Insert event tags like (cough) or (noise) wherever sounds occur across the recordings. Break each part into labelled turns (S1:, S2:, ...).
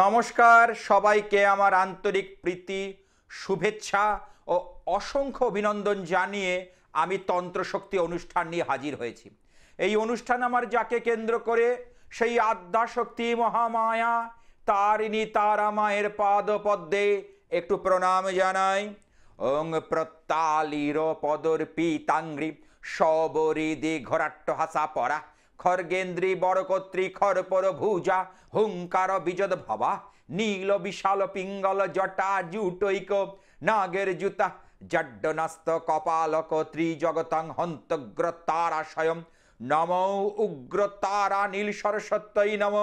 S1: নমস্কার সবাইকে আমার আন্তরিক প্রীতি শুভেচ্ছা ও অসংখ্য অভিনন্দন জানিয়ে আমি তন্ত্রশক্তি অনুষ্ঠান নিয়ে হাজির হয়েছি এই অনুষ্ঠান আমার যাকে কেন্দ্র করে সেই আদ্যাশক্তি মহামায়া তারিণী তারা মায়ের পাদ পদ্মে একটু প্রণাম জানাই ওং প্রতালির পদর পি সবরি দি ঘোরাট্ট হাসা পরা খর্গেন্দ্রী বড়কর্ত্রী খরপর ভুজা হুঙ্কার বিজদ ভবা নীল বিশাল পিঙ্গল জটা জুটৈক নাগের জুতা জড্ডনাস্ত কপালক ত্রিজগতং হন্তগ্র তারাশয়ম নম উগ্র তারা নীল সরস্বত্যই নম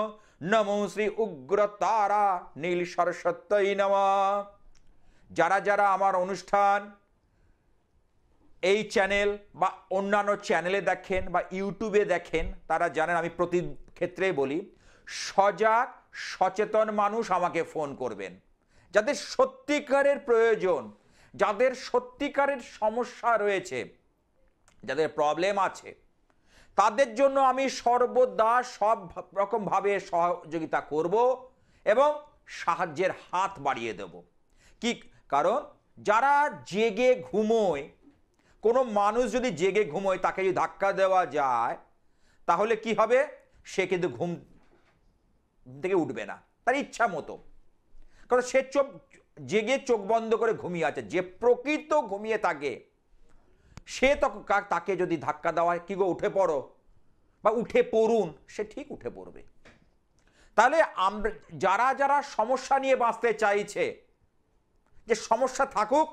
S1: নম শ্রী উগ্র তারা নীল সরস্বত্যই নম যারা যারা আমার অনুষ্ঠান এই চ্যানেল বা অন্যান্য চ্যানেলে দেখেন বা ইউটিউবে দেখেন তারা জানেন আমি প্রতি ক্ষেত্রেই বলি সজাগ সচেতন মানুষ আমাকে ফোন করবেন যাদের সত্যিকারের প্রয়োজন যাদের সত্যিকারের সমস্যা রয়েছে যাদের প্রবলেম আছে তাদের জন্য আমি সর্বদা সব রকমভাবে সহযোগিতা করব এবং সাহায্যের হাত বাড়িয়ে দেব কি কারণ যারা জেগে ঘুমোয় কোনো মানুষ যদি জেগে ঘুমোয় তাকে যদি ধাক্কা দেওয়া যায় তাহলে কি হবে সে কিন্তু ঘুম থেকে উঠবে না তার ইচ্ছা মতো কারণ সে চোখ জেগে চোখ বন্ধ করে ঘুমিয়ে আছে যে প্রকৃত ঘুমিয়ে থাকে সে তখন তাকে যদি ধাক্কা দেওয়া হয় কি গো উঠে পড়ো বা উঠে পড়ুন সে ঠিক উঠে পড়বে তাহলে আমরা যারা যারা সমস্যা নিয়ে বাঁচতে চাইছে যে সমস্যা থাকুক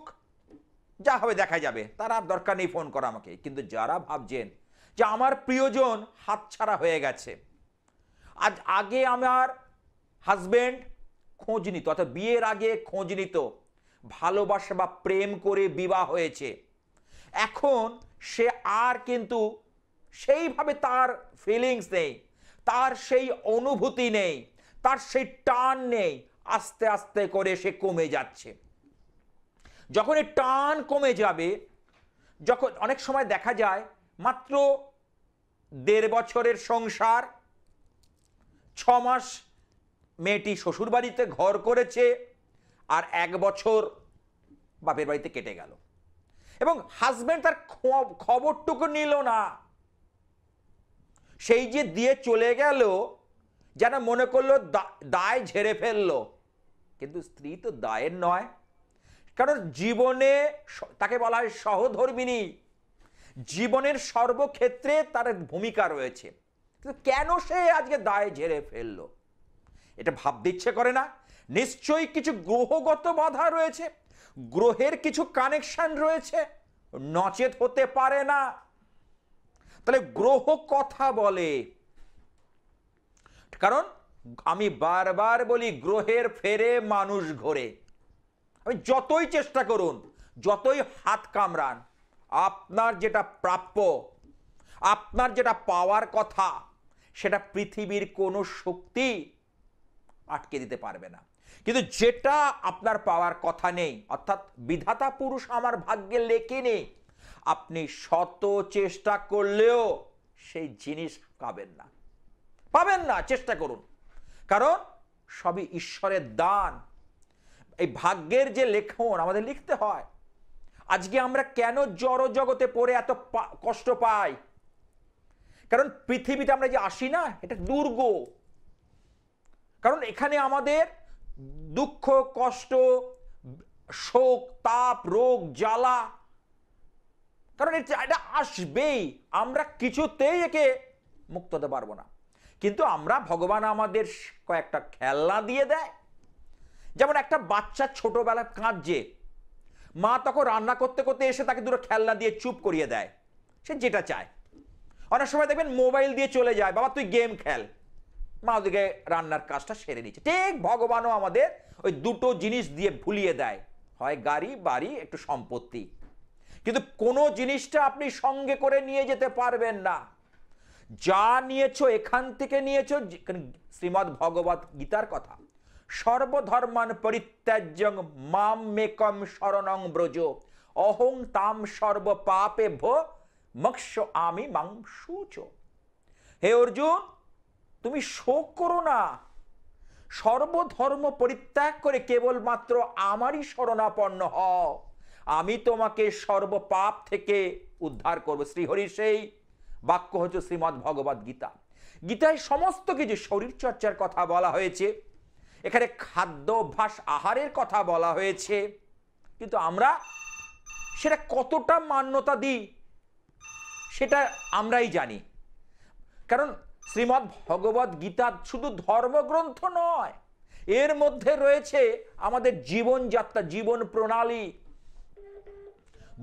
S1: যা হবে দেখা যাবে তার আর দরকার নেই ফোন করা আমাকে কিন্তু যারা ভাবছেন যে আমার প্রিয়জন হাতছাড়া হয়ে গেছে আজ আগে আমার হাজব্যান্ড খোঁজ নিত অর্থাৎ বিয়ের আগে খোঁজ নিত ভালোবাসা বা প্রেম করে বিবাহ হয়েছে এখন সে আর কিন্তু সেইভাবে তার ফিলিংস নেই তার সেই অনুভূতি নেই তার সেই টান নেই আস্তে আস্তে করে সে কমে যাচ্ছে যখন এই টান কমে যাবে যখন অনেক সময় দেখা যায় মাত্র দেড় বছরের সংসার ছ মাস মেয়েটি শ্বশুরবাড়িতে ঘর করেছে আর এক বছর বাপের বাড়িতে কেটে গেল এবং হাজব্যান্ড তার খবরটুকু নিল না সেই যে দিয়ে চলে গেল যেন মনে করলো দায় ঝেড়ে ফেললো কিন্তু স্ত্রী তো দায়ের নয় কারণ জীবনে তাকে বলা হয় সহধর্মিনী জীবনের সর্বক্ষেত্রে তার ভূমিকা রয়েছে কিন্তু কেন সে আজকে দায় ঝেড়ে ফেলল এটা ভাবতে ইচ্ছে করে না নিশ্চয়ই কিছু গ্রহগত বাধা রয়েছে গ্রহের কিছু কানেকশন রয়েছে নচেত হতে পারে না তাহলে গ্রহ কথা বলে কারণ আমি বারবার বলি গ্রহের ফেরে মানুষ ঘরে আপনি যতই চেষ্টা করুন যতই হাত কামড়ান আপনার যেটা প্রাপ্য আপনার যেটা পাওয়ার কথা সেটা পৃথিবীর কোনো শক্তি আটকে দিতে পারবে না কিন্তু যেটা আপনার পাওয়ার কথা নেই অর্থাৎ বিধাতা পুরুষ আমার ভাগ্যে লেখেনি আপনি শত চেষ্টা করলেও সেই জিনিস পাবেন না পাবেন না চেষ্টা করুন কারণ সবই ঈশ্বরের দান এই ভাগ্যের যে লেখন আমাদের লিখতে হয় আজকে আমরা কেন জড় জগতে পড়ে এত কষ্ট পাই কারণ পৃথিবীতে আমরা যে আসি না এটা দুর্গ কারণ এখানে আমাদের দুঃখ কষ্ট শোক তাপ রোগ জ্বালা কারণ এটা আসবেই আমরা কিছুতেই একে মুক্ত হতে পারবো না কিন্তু আমরা ভগবান আমাদের কয়েকটা খেলনা দিয়ে দেয় যেমন একটা বাচ্চা ছোটোবেলা কাঁদছে মা তখন রান্না করতে করতে এসে তাকে দুটো খেলনা দিয়ে চুপ করিয়ে দেয় সে যেটা চায় অনেক সময় দেখবেন মোবাইল দিয়ে চলে যায় বাবা তুই গেম খেল মা ওদিকে রান্নার কাজটা সেরে নিচ্ছে ঠিক ভগবানও আমাদের ওই দুটো জিনিস দিয়ে ভুলিয়ে দেয় হয় গাড়ি বাড়ি একটু সম্পত্তি কিন্তু কোনো জিনিসটা আপনি সঙ্গে করে নিয়ে যেতে পারবেন না যা নিয়েছো এখান থেকে নিয়েছো শ্রীমদ ভগবত গীতার কথা সর্বধর্মান পরিত্যাজ্যং মাম মেকম শরণং ব্রজ অহং তাম সর্ব পাপে ভো মক্ষ আমি মাং সুচ হে অর্জুন তুমি শোক করো না সর্বধর্ম পরিত্যাগ করে কেবলমাত্র আমারই শরণাপন্ন হও আমি তোমাকে সর্বপাপ থেকে উদ্ধার করব শ্রীহরি সেই বাক্য হচ্ছে শ্রীমদ্ ভগবদ্ গীতা গীতায় সমস্ত কিছু শরীরচর্চার কথা বলা হয়েছে এখানে খাদ্য অভ্যাস আহারের কথা বলা হয়েছে কিন্তু আমরা সেটা কতটা মান্যতা দিই সেটা আমরাই জানি কারণ শ্রীমৎ ভগবত গীতা শুধু ধর্মগ্রন্থ নয় এর মধ্যে রয়েছে আমাদের জীবনযাত্রা জীবন প্রণালী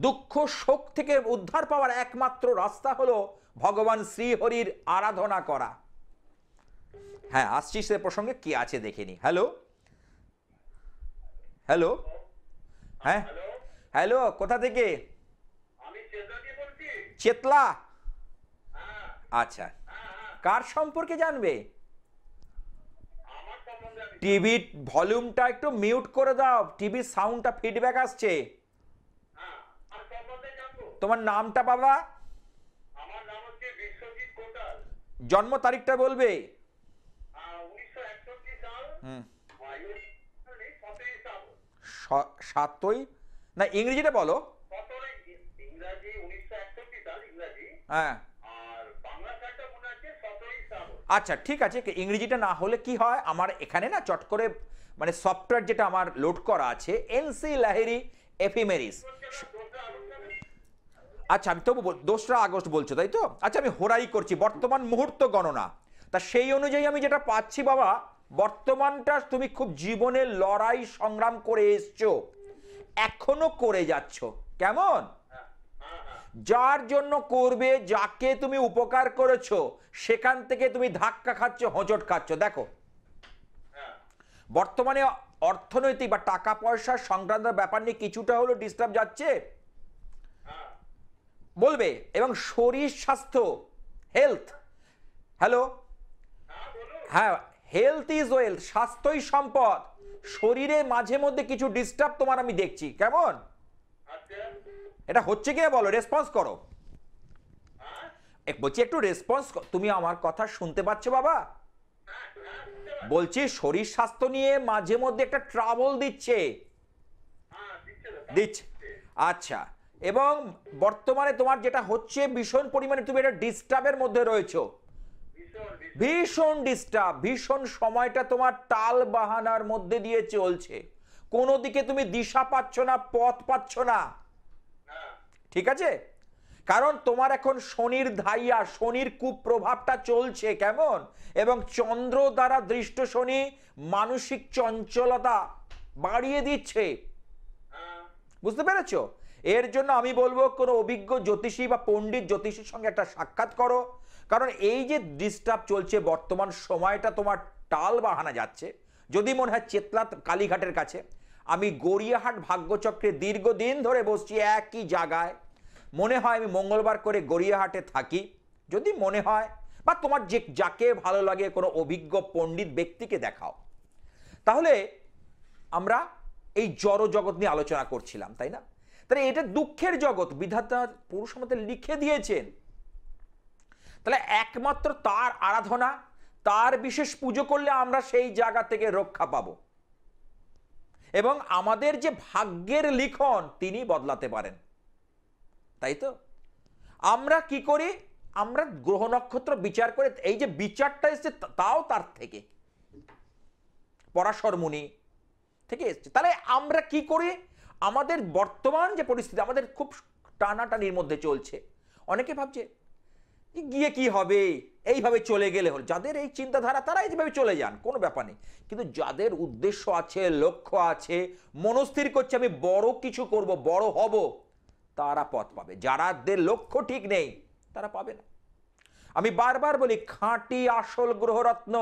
S1: দুঃখ শোক থেকে উদ্ধার পাওয়ার একমাত্র রাস্তা হলো ভগবান শ্রীহরির আরাধনা করা হ্যাঁ আসছি সে প্রসঙ্গে কি আছে দেখে নি হ্যালো হ্যালো হ্যাঁ হ্যালো কোথা থেকে চেতলা হ্যাঁ। আচ্ছা হ্যাঁ, হ্যাঁ। কার সম্পর্কে জানবে টিভির ভলিউমটা একটু মিউট করে দাও টিভির সাউন্ডটা ফিডব্যাক আসছে তোমার নামটা বাবা জন্ম তারিখটা বলবে সাতই না ইংরেজিটা বলো হ্যাঁ আচ্ছা ঠিক আছে ইংরেজিটা না হলে কি হয় আমার এখানে না চট করে মানে সফটওয়্যার যেটা আমার লোড করা আছে এনসি লাহেরি এফিমেরিস আচ্ছা আমি তবু দোসরা আগস্ট বলছো তাই তো আচ্ছা আমি হোরাই করছি বর্তমান মুহূর্ত গণনা তা সেই অনুযায়ী আমি যেটা পাচ্ছি বাবা বর্তমানটা তুমি খুব জীবনে লড়াই সংগ্রাম করে এসছো এখনো করে যাচ্ছ কেমন যার জন্য করবে যাকে তুমি উপকার করেছো সেখান থেকে তুমি ধাক্কা খাচ্ছ হজট খাচ্ছ দেখো বর্তমানে অর্থনৈতিক বা টাকা পয়সা সংক্রান্ত ব্যাপার নিয়ে কিছুটা হলো ডিস্টার্ব যাচ্ছে বলবে এবং শরীর স্বাস্থ্য হেলথ হ্যালো হ্যাঁ হেলথ ইজ ওয়েলথ স্বাস্থ্যই সম্পদ শরীরে মাঝে মধ্যে কিছু ডিস্টার্ব তোমার আমি দেখছি কেমন এটা হচ্ছে কি বলো রেসপন্স করো বলছি একটু রেসপন্স তুমি আমার কথা শুনতে পাচ্ছ বাবা বলছি শরীর স্বাস্থ্য নিয়ে মাঝে মধ্যে একটা ট্রাবল দিচ্ছে দিচ্ছে আচ্ছা এবং বর্তমানে তোমার যেটা হচ্ছে ভীষণ পরিমাণে তুমি এটা ডিস্টার্বের মধ্যে রয়েছো ভীষণ ডিস্টার্ব ভীষণ সময়টা তোমার টাল বাহানার মধ্যে দিয়ে চলছে কোনো দিকে তুমি দিশা পাচ্ছ না পথ পাচ্ছ না ঠিক আছে কারণ তোমার এখন শনির ধাইয়া শনির কুপ্রভাবটা চলছে কেমন এবং চন্দ্র দ্বারা দৃষ্ট শনি মানসিক চঞ্চলতা বাড়িয়ে দিচ্ছে বুঝতে পেরেছ এর জন্য আমি বলবো কোনো অভিজ্ঞ জ্যোতিষী বা পণ্ডিত জ্যোতিষীর সঙ্গে একটা সাক্ষাৎ করো কারণ এই যে ডিস্টার্ব চলছে বর্তমান সময়টা তোমার টাল বাহানা যাচ্ছে যদি মনে হয় চেতলা কালীঘাটের কাছে আমি গড়িয়াহাট ভাগ্যচক্রে দীর্ঘদিন ধরে বসছি একই জায়গায় মনে হয় আমি মঙ্গলবার করে গড়িয়াহাটে থাকি যদি মনে হয় বা তোমার যে যাকে ভালো লাগে কোনো অভিজ্ঞ পণ্ডিত ব্যক্তিকে দেখাও তাহলে আমরা এই জড় জগৎ নিয়ে আলোচনা করছিলাম তাই না তাহলে এটা দুঃখের জগৎ বিধাতা পুরুষ আমাদের লিখে দিয়েছেন তাহলে একমাত্র তার আরাধনা তার বিশেষ পুজো করলে আমরা সেই জায়গা থেকে রক্ষা পাব এবং আমাদের যে ভাগ্যের লিখন তিনি বদলাতে পারেন তাই তো আমরা কি করি আমরা গ্রহ নক্ষত্র বিচার করে এই যে বিচারটা এসছে তাও তার থেকে পরাশর মুনি থেকে এসছে তাহলে আমরা কি করি আমাদের বর্তমান যে পরিস্থিতি আমাদের খুব টানাটানির মধ্যে চলছে অনেকে ভাবছে গিয়ে কি হবে এইভাবে চলে গেলে হল যাদের এই চিন্তাধারা তারা এইভাবে চলে যান কোনো ব্যাপার নেই কিন্তু যাদের উদ্দেশ্য আছে লক্ষ্য আছে মনস্থির করছে আমি বড় কিছু করব বড় হব তারা পথ পাবে যারাদের লক্ষ্য ঠিক নেই তারা পাবে না আমি বারবার বলি খাঁটি আসল গ্রহরত্ন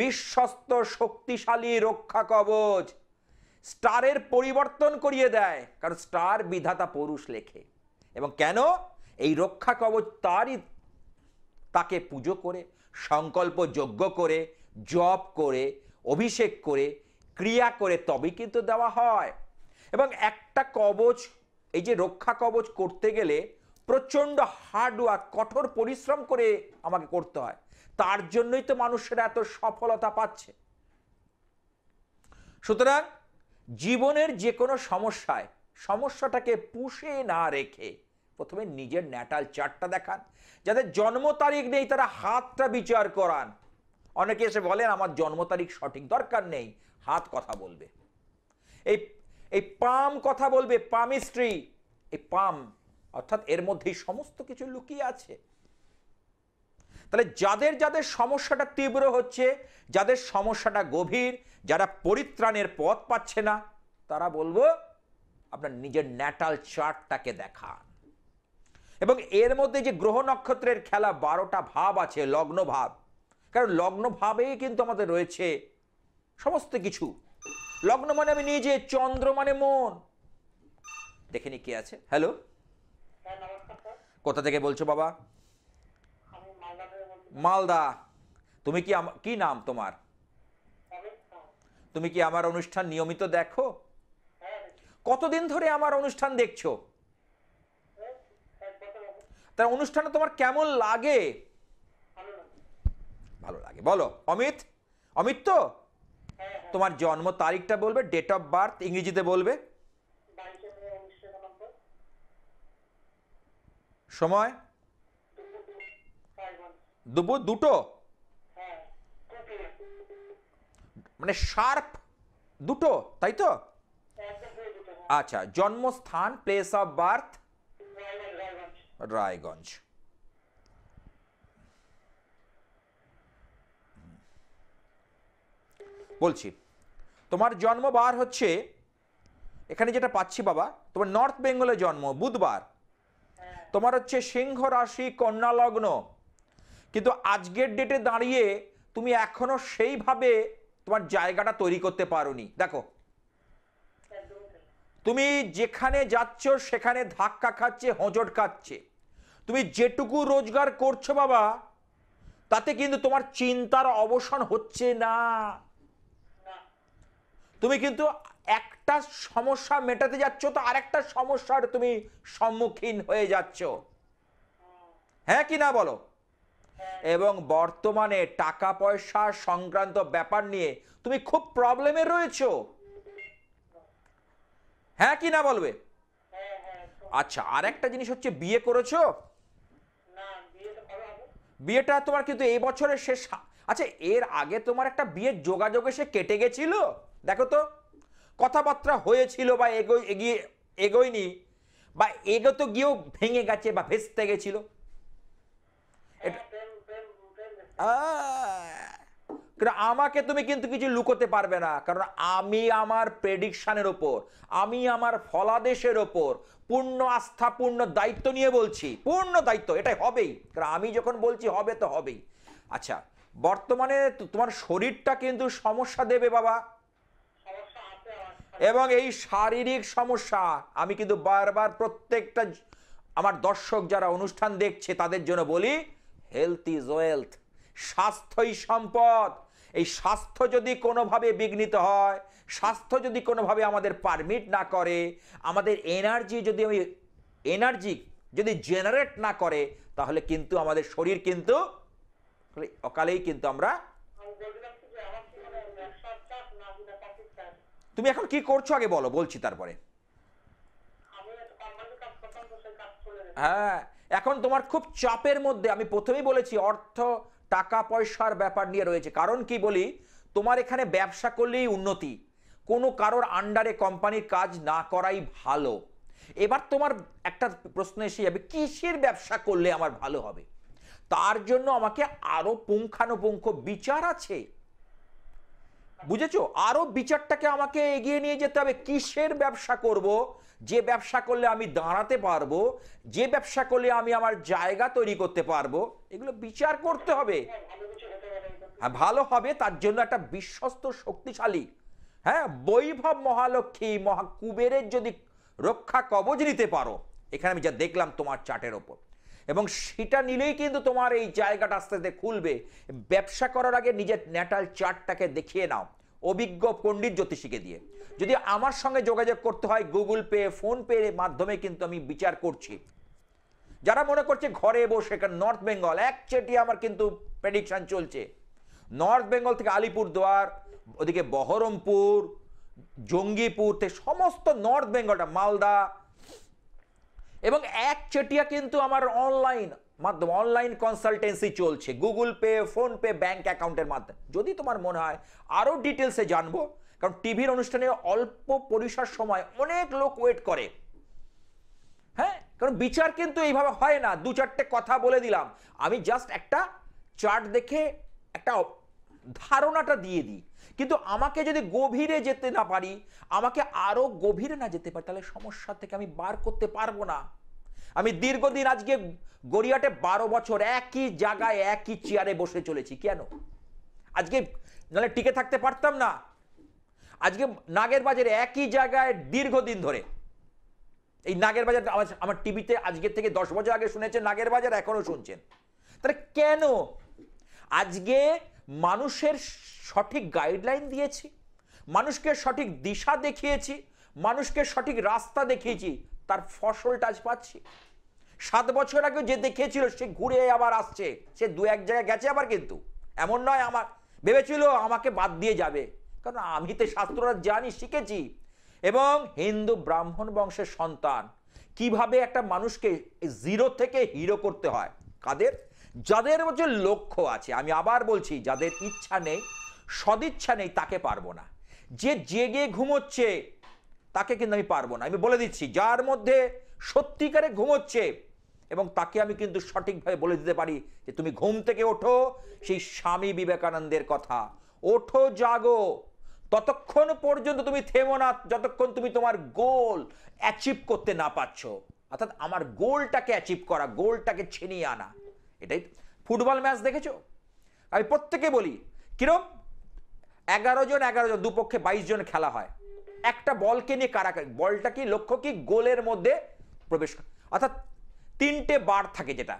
S1: বিশ্বস্ত শক্তিশালী রক্ষা কবচ স্টারের পরিবর্তন করিয়ে দেয় কারণ স্টার বিধাতা পুরুষ লেখে এবং কেন এই রক্ষা কবচ তারই তাকে পুজো করে সংকল্প যোগ্য করে জপ করে অভিষেক করে ক্রিয়া করে তবেই কিন্তু দেওয়া হয় এবং একটা কবচ এই যে রক্ষা কবচ করতে গেলে প্রচণ্ড হার্ডওয়ার্ক কঠোর পরিশ্রম করে আমাকে করতে হয় তার জন্যই তো মানুষের এত সফলতা পাচ্ছে সুতরাং জীবনের যে কোনো সমস্যায় সমস্যাটাকে পুষে না রেখে প্রথমে নিজের ন্যাটাল চার্টটা দেখান যাদের জন্ম তারিখ নেই তারা হাতটা বিচার করান অনেকে এসে বলেন আমার জন্ম তারিখ সঠিক দরকার নেই হাত কথা বলবে এই এই পাম কথা বলবে পামিস্ট্রি এই পাম অর্থাৎ এর মধ্যেই সমস্ত কিছু লুকিয়ে আছে তাহলে যাদের যাদের সমস্যাটা তীব্র হচ্ছে যাদের সমস্যাটা গভীর যারা পরিত্রাণের পথ পাচ্ছে না তারা বলবো আপনার নিজের ন্যাটাল চার্টটাকে দেখান এবং এর মধ্যে যে গ্রহ নক্ষত্রের খেলা বারোটা ভাব আছে লগ্ন ভাব কারণ লগ্ন ভাবেই কিন্তু আমাদের রয়েছে সমস্ত কিছু লগ্ন মানে আমি নিজে চন্দ্র মানে মন দেখে নি কে আছে হ্যালো কোথা থেকে বলছো বাবা মালদা তুমি কি কি নাম তোমার তুমি কি আমার অনুষ্ঠান নিয়মিত দেখো কতদিন ধরে আমার অনুষ্ঠান দেখছো তার অনুষ্ঠানে তোমার কেমন লাগে ভালো লাগে বলো অমিত অমিত তো তোমার জন্ম তারিখটা বলবে ডেট অফ বার্থ ইংরেজিতে বলবে সময় দুপুর দুটো মানে শার্প দুটো তাই তো আচ্ছা জন্মস্থান প্লেস অফ বার্থ রায়গঞ্জ বলছি তোমার জন্মবার হচ্ছে এখানে যেটা পাচ্ছি বাবা তোমার নর্থ বেঙ্গলে জন্ম বুধবার তোমার হচ্ছে সিংহ রাশি কন্যা লগ্ন কিন্তু আজকের ডেটে দাঁড়িয়ে তুমি এখনো সেইভাবে তোমার জায়গাটা তৈরি করতে পারো দেখো তুমি যেখানে যাচ্ছ সেখানে ধাক্কা খাচ্ছে হজট খাচ্ছে তুমি যেটুকু রোজগার করছো বাবা তাতে কিন্তু তোমার চিন্তার অবসান হচ্ছে না তুমি কিন্তু একটা সমস্যা মেটাতে যাচ্ছ তো আরেকটা সমস্যার তুমি সম্মুখীন হয়ে যাচ্ছ হ্যাঁ কি না বলো এবং বর্তমানে টাকা পয়সা সংক্রান্ত ব্যাপার নিয়ে তুমি খুব প্রবলেমে রয়েছো হ্যাঁ কি না বলবে হ্যাঁ, হ্যাঁ, আচ্ছা আর একটা জিনিস হচ্ছে বিয়ে করেছো বিয়েটা তোমার কিন্তু এই বছরের শেষ আচ্ছা এর আগে তোমার একটা বিয়ের যোগাযোগ এসে কেটে গেছিল দেখো তো কথাবার্তা হয়েছিল বা এগোয় এগিয়ে এগোয়নি বা এগোতো গিয়েও ভেঙে গেছে বা ভেস্তে গেছিল এটা হ্যাঁ, আমাকে তুমি কিন্তু কিছু লুকোতে পারবে না কারণ আমি আমার প্রেডিকশানের ওপর আমি আমার ফলাদেশের ওপর পূর্ণ আস্থা পূর্ণ দায়িত্ব নিয়ে বলছি পূর্ণ দায়িত্ব এটাই হবেই কারণ আমি যখন বলছি হবে তো হবেই আচ্ছা বর্তমানে তোমার শরীরটা কিন্তু সমস্যা দেবে বাবা এবং এই শারীরিক সমস্যা আমি কিন্তু বারবার প্রত্যেকটা আমার দর্শক যারা অনুষ্ঠান দেখছে তাদের জন্য বলি হেলথ ইজ ওয়েলথ স্বাস্থ্যই সম্পদ এই স্বাস্থ্য যদি কোনোভাবে বিঘ্নিত হয় স্বাস্থ্য যদি কোনোভাবে আমাদের পারমিট না করে আমাদের এনার্জি যদি ওই এনার্জি যদি জেনারেট না করে তাহলে কিন্তু আমাদের শরীর কিন্তু অকালেই কিন্তু আমরা তুমি এখন কি করছো আগে বলো বলছি তারপরে হ্যাঁ এখন তোমার খুব চাপের মধ্যে আমি প্রথমেই বলেছি অর্থ টাকা পয়সার ব্যাপার নিয়ে রয়েছে কারণ কি বলি তোমার এখানে ব্যবসা করলেই উন্নতি কোনো কারোর আন্ডারে কোম্পানির কাজ না করাই ভালো এবার তোমার একটা প্রশ্ন এসে যাবে কিসের ব্যবসা করলে আমার ভালো হবে তার জন্য আমাকে আরও পুঙ্খানুপুঙ্খ বিচার আছে বুঝেছো আরও বিচারটাকে আমাকে এগিয়ে নিয়ে যেতে হবে কিসের ব্যবসা করব। যে ব্যবসা করলে আমি দাঁড়াতে পারবো যে ব্যবসা করলে আমি আমার জায়গা তৈরি করতে পারবো এগুলো বিচার করতে হবে হ্যাঁ ভালো হবে তার জন্য একটা বিশ্বস্ত শক্তিশালী হ্যাঁ বৈভব মহালক্ষ্মী মহা কুবেরের যদি রক্ষা কবজ নিতে পারো এখানে আমি যা দেখলাম তোমার চার্টের ওপর এবং সেটা নিলেই কিন্তু তোমার এই জায়গাটা আস্তে আস্তে খুলবে ব্যবসা করার আগে নিজের ন্যাটাল চার্টটাকে দেখিয়ে নাও অভিজ্ঞ পণ্ডিত জ্যোতিষীকে দিয়ে যদি আমার সঙ্গে যোগাযোগ করতে হয় গুগল পে ফোনপে মাধ্যমে কিন্তু আমি বিচার করছি যারা মনে করছে ঘরে বসে নর্থ বেঙ্গল এক চেটি আমার কিন্তু প্রেডিকশান চলছে নর্থ বেঙ্গল থেকে আলিপুরদুয়ার ওদিকে বহরমপুর জঙ্গিপুর থেকে সমস্ত নর্থ বেঙ্গলটা মালদা এবং এক চেটিয়া কিন্তু আমার অনলাইন মাধ্যম অনলাইন কনসালটেন্সি চলছে গুগল পে ফোনপে ব্যাঙ্ক অ্যাকাউন্টের মাধ্যমে যদি তোমার মনে হয় আরও ডিটেলসে জানবো কারণ টিভির অনুষ্ঠানে অল্প পরিসর সময় অনেক লোক ওয়েট করে হ্যাঁ কারণ বিচার কিন্তু এইভাবে হয় না দু চারটে কথা বলে দিলাম আমি জাস্ট একটা চার্ট দেখে একটা ধারণাটা দিয়ে দিই কিন্তু আমাকে যদি গভীরে যেতে না পারি আমাকে আরও গভীরে না যেতে পারি তাহলে সমস্যা থেকে আমি বার করতে পারবো না আমি দীর্ঘদিন আজকে গড়িয়াটে বারো বছর একই জায়গায় একই চেয়ারে বসে চলেছি কেন আজকে নাহলে টিকে থাকতে পারতাম না আজকে নাগের বাজারে একই জায়গায় দীর্ঘদিন ধরে এই নাগের বাজার আমার টিভিতে আজকের থেকে দশ বছর আগে শুনেছেন নাগের বাজার এখনও শুনছেন তাহলে কেন আজকে মানুষের সঠিক গাইডলাইন দিয়েছি মানুষকে সঠিক দিশা দেখিয়েছি মানুষকে সঠিক রাস্তা দেখিয়েছি তার ফসলটা আজ পাচ্ছি সাত বছর আগে যে দেখিয়েছিল সে ঘুরে আবার আসছে সে দু এক জায়গায় গেছে আবার কিন্তু এমন নয় আমার ভেবেছিল আমাকে বাদ দিয়ে যাবে কারণ আমি তো শাস্ত্ররা জানি শিখেছি এবং হিন্দু ব্রাহ্মণ বংশের সন্তান কিভাবে একটা মানুষকে জিরো থেকে হিরো করতে হয় কাদের যাদের হচ্ছে লক্ষ্য আছে আমি আবার বলছি যাদের ইচ্ছা নেই সদিচ্ছা নেই তাকে পারবো না যে জেগে ঘুমোচ্ছে তাকে কিন্তু আমি পারবো না আমি বলে দিচ্ছি যার মধ্যে সত্যিকারে ঘুমোচ্ছে এবং তাকে আমি কিন্তু সঠিকভাবে বলে দিতে পারি যে তুমি ঘুম থেকে ওঠো সেই স্বামী বিবেকানন্দের কথা ওঠো জাগো ততক্ষণ পর্যন্ত তুমি থেমো না যতক্ষণ তুমি তোমার গোল অ্যাচিভ করতে না পারছ অর্থাৎ আমার গোলটাকে অ্যাচিভ করা গোলটাকে ছিনিয়ে আনা এটাই ফুটবল ম্যাচ দেখেছো আমি প্রত্যেকে বলি কিরম এগারো জন এগারো জন দুপক্ষে বাইশ জন খেলা হয় একটা বলকে নিয়ে কারাকারি বলটা কি লক্ষ্য কি গোলের মধ্যে প্রবেশ অর্থাৎ তিনটে বার থাকে যেটা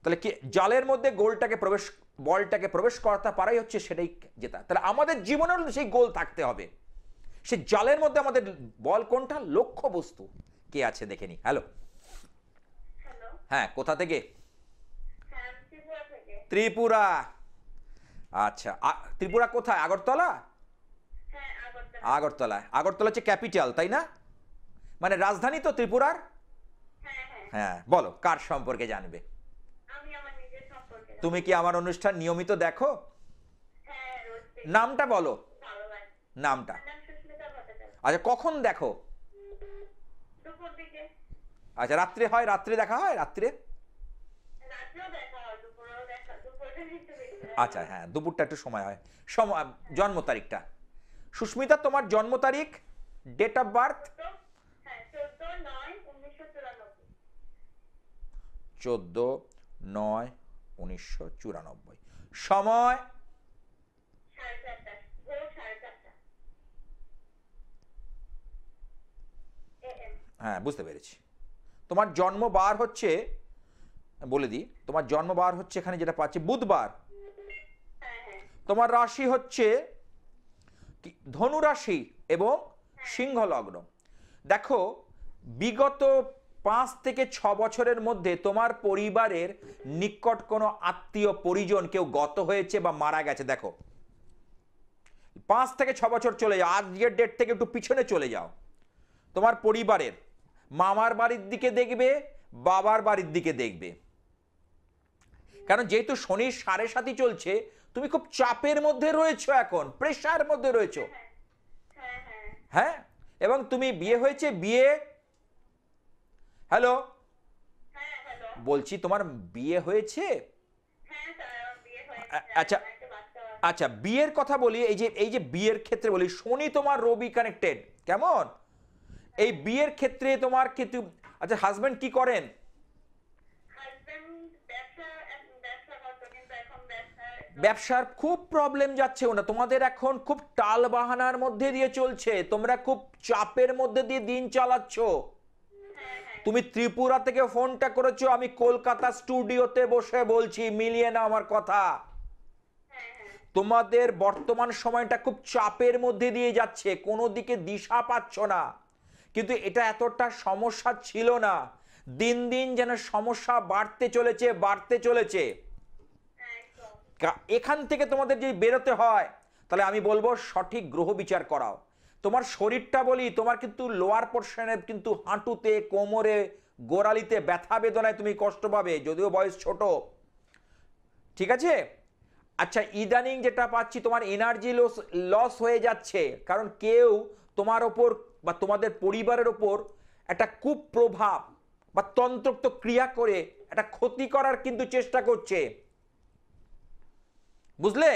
S1: তাহলে কি জালের মধ্যে গোলটাকে প্রবেশ বলটাকে প্রবেশ করাতে পারাই হচ্ছে সেটাই জেতা তাহলে আমাদের জীবনের সেই গোল থাকতে হবে সে জালের মধ্যে আমাদের বল কোনটা লক্ষ্য বস্তু কে আছে দেখে নি হ্যালো হ্যাঁ কোথা থেকে হ্যাঁ, ত্রিপুরা আচ্ছা ত্রিপুরা কোথায় আগরতলা হ্যাঁ, আগরতলায় আগরতলা হচ্ছে ক্যাপিটাল তাই না মানে রাজধানী তো ত্রিপুরার হ্যাঁ, হ্যাঁ।, হ্যাঁ বলো কার সম্পর্কে জানবে তুমি কি আমার অনুষ্ঠান নিয়মিত দেখো নামটা বলো নামটা আচ্ছা কখন দেখো আচ্ছা রাত্রে হয় রাত্রে দেখা হয় রাত্রে আচ্ছা হ্যাঁ দুপুরটা একটু সময় হয় সময় জন্ম তারিখটা সুস্মিতা তোমার জন্ম তারিখ ডেট অফ বার্থ চোদ্দ নয় উনিশশো চুরানব্বই সময় হ্যাঁ বুঝতে পেরেছি তোমার জন্ম বার হচ্ছে বলে দিই তোমার জন্ম বার হচ্ছে এখানে যেটা পাচ্ছে বুধবার তোমার রাশি হচ্ছে ধনু রাশি এবং হ্যাঁ। সিংহ লগ্ন দেখো বিগত পাঁচ থেকে ছ বছরের মধ্যে তোমার পরিবারের নিকট কোনো আত্মীয় পরিজন কেউ গত হয়েছে বা মারা গেছে দেখো পাঁচ থেকে ছ বছর চলে যাও আজকের ডেট থেকে একটু পিছনে চলে যাও তোমার পরিবারের মামার বাড়ির দিকে দেখবে বাবার বাড়ির দিকে দেখবে কারণ যেহেতু শনির সাড়ে সাতই চলছে তুমি খুব চাপের মধ্যে রয়েছো এখন প্রেশার মধ্যে রয়েছো হ্যাঁ এবং তুমি বিয়ে হয়েছে বিয়ে হ্যালো বলছি তোমার বিয়ে হয়েছে আচ্ছা আচ্ছা বিয়ের কথা বলি এই যে এই যে বিয়ের ক্ষেত্রে বলি শনি তোমার রবি কানেক্টেড কেমন এই বিয়ের ক্ষেত্রে তোমার কিন্তু আচ্ছা হাজব্যান্ড কি করেন ব্যবসার খুব প্রবলেম যাচ্ছে ওনা তোমাদের এখন খুব টাল বাহানার মধ্যে দিয়ে চলছে তোমরা খুব চাপের মধ্যে দিয়ে দিন চালাচ্ছ তুমি ত্রিপুরা থেকে ফোনটা করেছো আমি কলকাতা স্টুডিওতে বসে বলছি মিলিয়ে না আমার কথা তোমাদের বর্তমান সময়টা খুব চাপের মধ্যে দিয়ে যাচ্ছে কোনো দিকে দিশা পাচ্ছ না কিন্তু এটা এতটা সমস্যা ছিল না দিন দিন যেন সমস্যা বাড়তে চলেছে বাড়তে চলেছে এখান থেকে তোমাদের যদি বেরোতে হয় তাহলে আমি বলবো সঠিক গ্রহ বিচার করাও তোমার শরীরটা বলি তোমার কিন্তু লোয়ার পোর্শনের কিন্তু হাঁটুতে কোমরে গোড়ালিতে ব্যথা বেদনায় তুমি কষ্ট পাবে যদিও বয়স ছোট ঠিক আছে আচ্ছা ইদানিং যেটা পাচ্ছি তোমার এনার্জি লস লস হয়ে যাচ্ছে কারণ কেউ তোমার ওপর বা তোমাদের পরিবারের ওপর একটা কুপ্রভাব বা তন্ত্রক্ত ক্রিয়া করে একটা ক্ষতি করার কিন্তু চেষ্টা করছে বুঝলে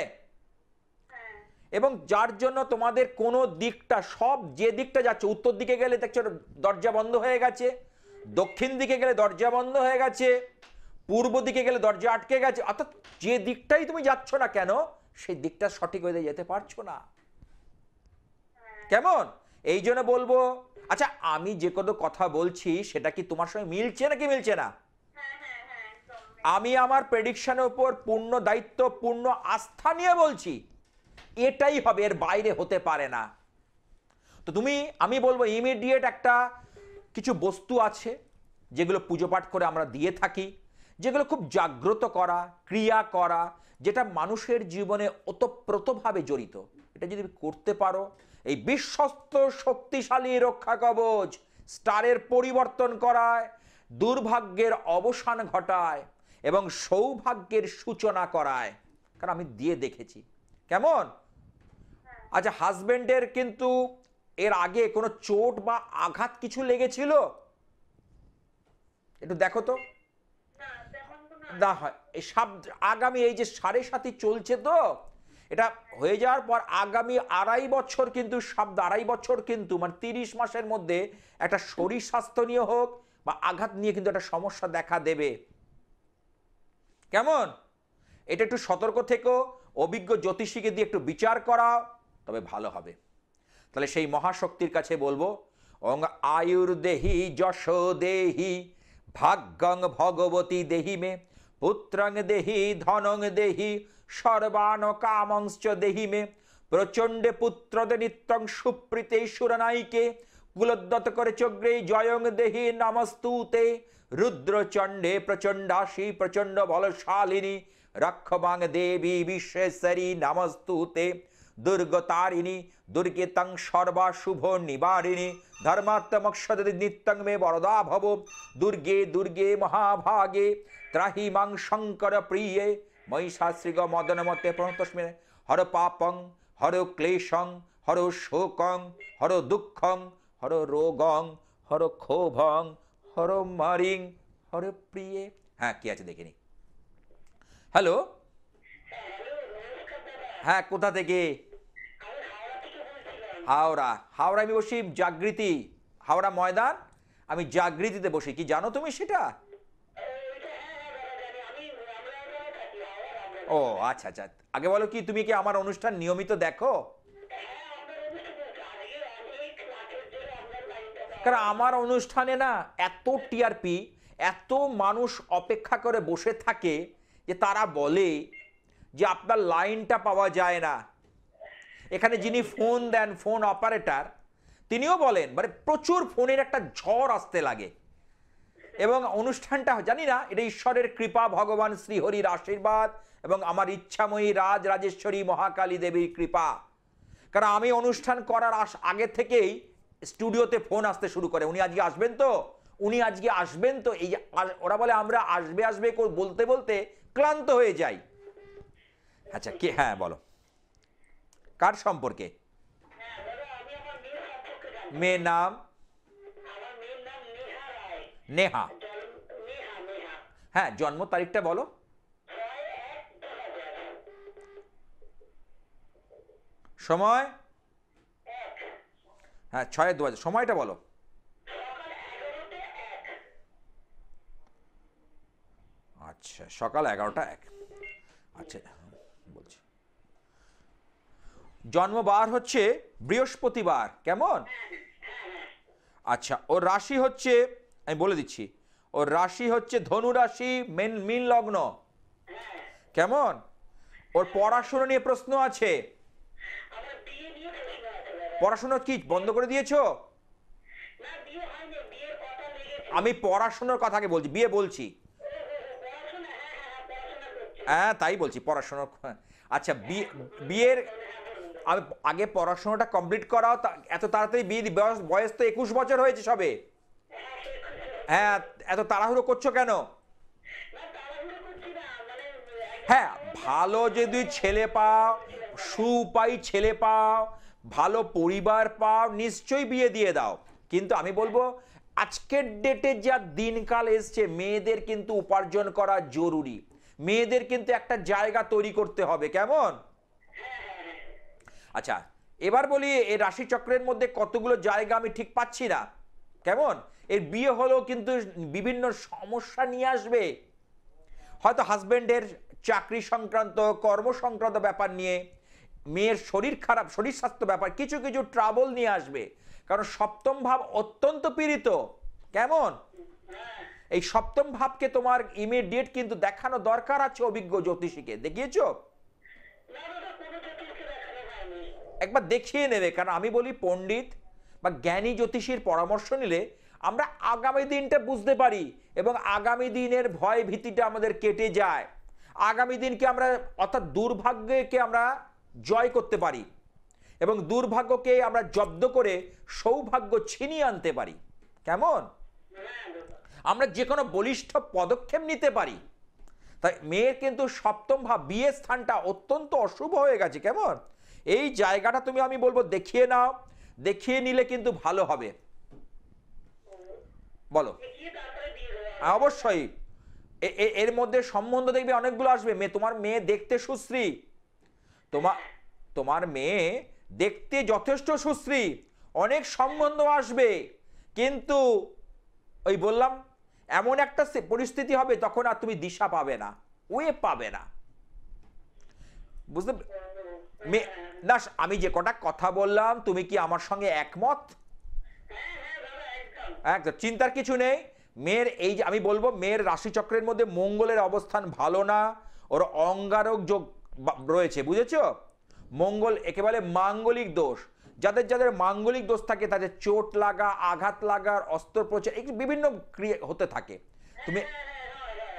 S1: হ্যাঁ। এবং যার জন্য তোমাদের কোনো দিকটা সব যে দিকটা যাচ্ছে উত্তর দিকে গেলে দেখছো দরজা বন্ধ হয়ে গেছে দক্ষিণ দিকে গেলে দরজা বন্ধ হয়ে গেছে পূর্ব দিকে গেলে দরজা আটকে গেছে অর্থাৎ যে দিকটাই তুমি যাচ্ছ না কেন সেই দিকটা সঠিক হয়ে যেতে পারছো না হ্যাঁ। কেমন এই জন্য বলবো আচ্ছা আমি যে কোনো কথা বলছি সেটা কি তোমার সঙ্গে মিলছে নাকি মিলছে না আমি আমার প্রেডিকশনের উপর পূর্ণ দায়িত্ব পূর্ণ আস্থা নিয়ে বলছি এটাই হবে এর বাইরে হতে পারে না তো তুমি আমি বলবো ইমিডিয়েট একটা কিছু বস্তু আছে যেগুলো পুজো পাঠ করে আমরা দিয়ে থাকি যেগুলো খুব জাগ্রত করা ক্রিয়া করা যেটা মানুষের জীবনে ওতপ্রোতভাবে জড়িত এটা যদি করতে পারো এই বিশ্বস্ত শক্তিশালী রক্ষা কবচ স্টারের পরিবর্তন করায় দুর্ভাগ্যের অবসান ঘটায় এবং সৌভাগ্যের সূচনা করায় কারণ আমি দিয়ে দেখেছি কেমন হ্যাঁ। আচ্ছা হাজব্যান্ডের কিন্তু এর আগে কোনো চোট বা আঘাত কিছু লেগেছিল একটু দেখো তো না হয় এই সাব আগামী এই যে সাড়ে সাথী চলছে তো এটা হয়ে যাওয়ার পর আগামী আড়াই বছর কিন্তু সাব আড়াই বছর কিন্তু মানে তিরিশ মাসের মধ্যে একটা শরীর স্বাস্থ্য নিয়ে হোক বা আঘাত নিয়ে কিন্তু একটা সমস্যা দেখা দেবে কেমন এটা একটু সতর্ক থেকো অভিজ্ঞ জ্যোতিষীকে দিয়ে একটু বিচার করা তবে ভালো হবে তাহলে সেই মহাশক্তির কাছে বলবো অং আয়ুর্দেহি যশ দেহি ভাগ্যং ভগবতী দেহি মে পুত্রং দেহি ধনং দেহি সর্বান কামংশ্চ দেহি মে প্রচণ্ডে পুত্রদে নিত্যং সুপ্রীতে সুরনাইকে কুলোদ্যত করে চগ্রে জয়ং দেহি নমস্তুতে রুদ্রচণ্ডে প্রচণ্ডাসী প্রচণ্ড বলশালিনী রক্ষমাং দেবী বিশ্বেশ্বরী নমস্তুতে দুর্গতারিণী দুর্গেতং সর্বাশুভ নিবারিণী ধর্মাত্মক্ষদি নিত্যং মে বরদা ভব দুর্গে দুর্গে মহাভাগে ত্রাহি মাং শঙ্কর প্রিয়ে মহিষাশ্রীগ মতে প্রণতস্মে হর পাপং হর ক্লেশং হর শোকং হর দুঃখং হর রোগং হর ক্ষোভং হর মারিং হর প্রিয়ে হ্যাঁ কি আছে দেখে নি হ্যালো হ্যাঁ কোথা থেকে হাওড়া হাওড়ায় আমি বসি জাগৃতি হাওড়া ময়দান আমি জাগৃতিতে বসি কি জানো তুমি সেটা ও আচ্ছা আচ্ছা আগে বলো কি তুমি কি আমার অনুষ্ঠান নিয়মিত দেখো কারণ আমার অনুষ্ঠানে না এত টিআরপি এত মানুষ অপেক্ষা করে বসে থাকে যে তারা বলে যে আপনার লাইনটা পাওয়া যায় না এখানে যিনি ফোন দেন ফোন অপারেটার তিনিও বলেন মানে প্রচুর ফোনের একটা ঝড় আসতে লাগে এবং অনুষ্ঠানটা জানি না এটা ঈশ্বরের কৃপা ভগবান শ্রীহরির আশীর্বাদ এবং আমার ইচ্ছাময়ী রাজ রাজেশ্বরী মহাকালী দেবীর কৃপা কারণ আমি অনুষ্ঠান করার আগে থেকেই স্টুডিওতে ফোন আসতে শুরু করে উনি আজকে আসবেন তো উনি আজকে আসবেন তো এই ওরা বলে আমরা আসবে আসবে বলতে বলতে ক্লান্ত হয়ে যাই আচ্ছা কে হ্যাঁ বলো কার সম্পর্কে মেয়ের নাম নেহা হ্যাঁ জন্ম তারিখটা বলো সময় হ্যাঁ ছয়ের দু হাজার সময়টা বলো আচ্ছা সকাল এগারোটা এক আচ্ছা বলছি জন্মবার হচ্ছে বৃহস্পতিবার কেমন আচ্ছা ওর রাশি হচ্ছে আমি বলে দিচ্ছি ওর রাশি হচ্ছে ধনু রাশি মেন মিন লগ্ন কেমন ওর পড়াশুনো নিয়ে প্রশ্ন আছে পড়াশোনা কি বন্ধ করে দিয়েছো আমি পড়াশোনার কথাকে বলছি বিয়ে বলছি হ্যাঁ তাই বলছি পড়াশোনার হ্যাঁ। আচ্ছা বিয়ের আমি আগে পড়াশোনাটা কমপ্লিট করাও এত তাড়াতাড়ি বিয়ে বয়স তো একুশ বছর হয়েছে সবে হ্যাঁ এত তাড়াহুড়ো করছো কেন হ্যাঁ ভালো যদি ছেলে পাও সুপাই ছেলে পাও ভালো পরিবার পাও নিশ্চয়ই বিয়ে দিয়ে দাও কিন্তু আমি বলবো আজকের ডেটে যা দিনকাল এসছে মেয়েদের কিন্তু উপার্জন করা জরুরি মেয়েদের কিন্তু একটা জায়গা তৈরি করতে হবে কেমন আচ্ছা এবার বলি এই রাশিচক্রের মধ্যে কতগুলো জায়গা আমি ঠিক পাচ্ছি না কেমন এর বিয়ে হলেও কিন্তু বিভিন্ন সমস্যা নিয়ে আসবে হয়তো হাজব্যান্ডের চাকরি সংক্রান্ত কর্ম সংক্রান্ত ব্যাপার নিয়ে মেয়ের শরীর খারাপ শরীর স্বাস্থ্য ব্যাপার কিছু কিছু ট্রাবল নিয়ে আসবে কারণ সপ্তম ভাব অত্যন্ত পীড়িত কেমন এই সপ্তম ভাবকে তোমার ইমিডিয়েট কিন্তু দেখানো দরকার আছে অভিজ্ঞ জ্যোতিষীকে দেখিয়েছ একবার দেখিয়ে নেবে কারণ আমি বলি পণ্ডিত বা জ্ঞানী জ্যোতিষীর পরামর্শ নিলে আমরা আগামী দিনটা বুঝতে পারি এবং আগামী দিনের ভয় ভীতিটা আমাদের কেটে যায় আগামী দিনকে আমরা অর্থাৎ দুর্ভাগ্যকে আমরা জয় করতে পারি এবং দুর্ভাগ্যকে আমরা জব্দ করে সৌভাগ্য ছিনিয়ে আনতে পারি কেমন আমরা যে কোনো বলিষ্ঠ পদক্ষেপ নিতে পারি তাই মেয়ের কিন্তু সপ্তম ভাব বিয়ের স্থানটা অত্যন্ত অশুভ হয়ে গেছে কেমন এই জায়গাটা তুমি আমি বলবো দেখিয়ে নাও দেখিয়ে নিলে কিন্তু ভালো হবে বলো অবশ্যই এর মধ্যে সম্বন্ধ দেখবে অনেকগুলো আসবে মেয়ে তোমার মেয়ে দেখতে সুশ্রী তোমা তোমার মেয়ে দেখতে যথেষ্ট সুশ্রী অনেক সম্বন্ধ আসবে কিন্তু ওই বললাম এমন একটা পরিস্থিতি হবে তখন আর তুমি দিশা পাবে না ওয়ে পাবে না বুঝতে না আমি যে কটা কথা বললাম তুমি কি আমার সঙ্গে একমত একদম চিন্তার কিছু নেই মেয়ের এই যে আমি বলবো মেয়ের রাশিচক্রের মধ্যে মঙ্গলের অবস্থান ভালো না ওর অঙ্গারক যোগ রয়েছে বুঝেছ মঙ্গল একেবারে মাঙ্গলিক দোষ যাদের যাদের মাঙ্গলিক দোষ থাকে তাদের চোট লাগা আঘাত লাগার অস্ত্রোপচার এই বিভিন্ন ক্রিয়া হতে থাকে তুমি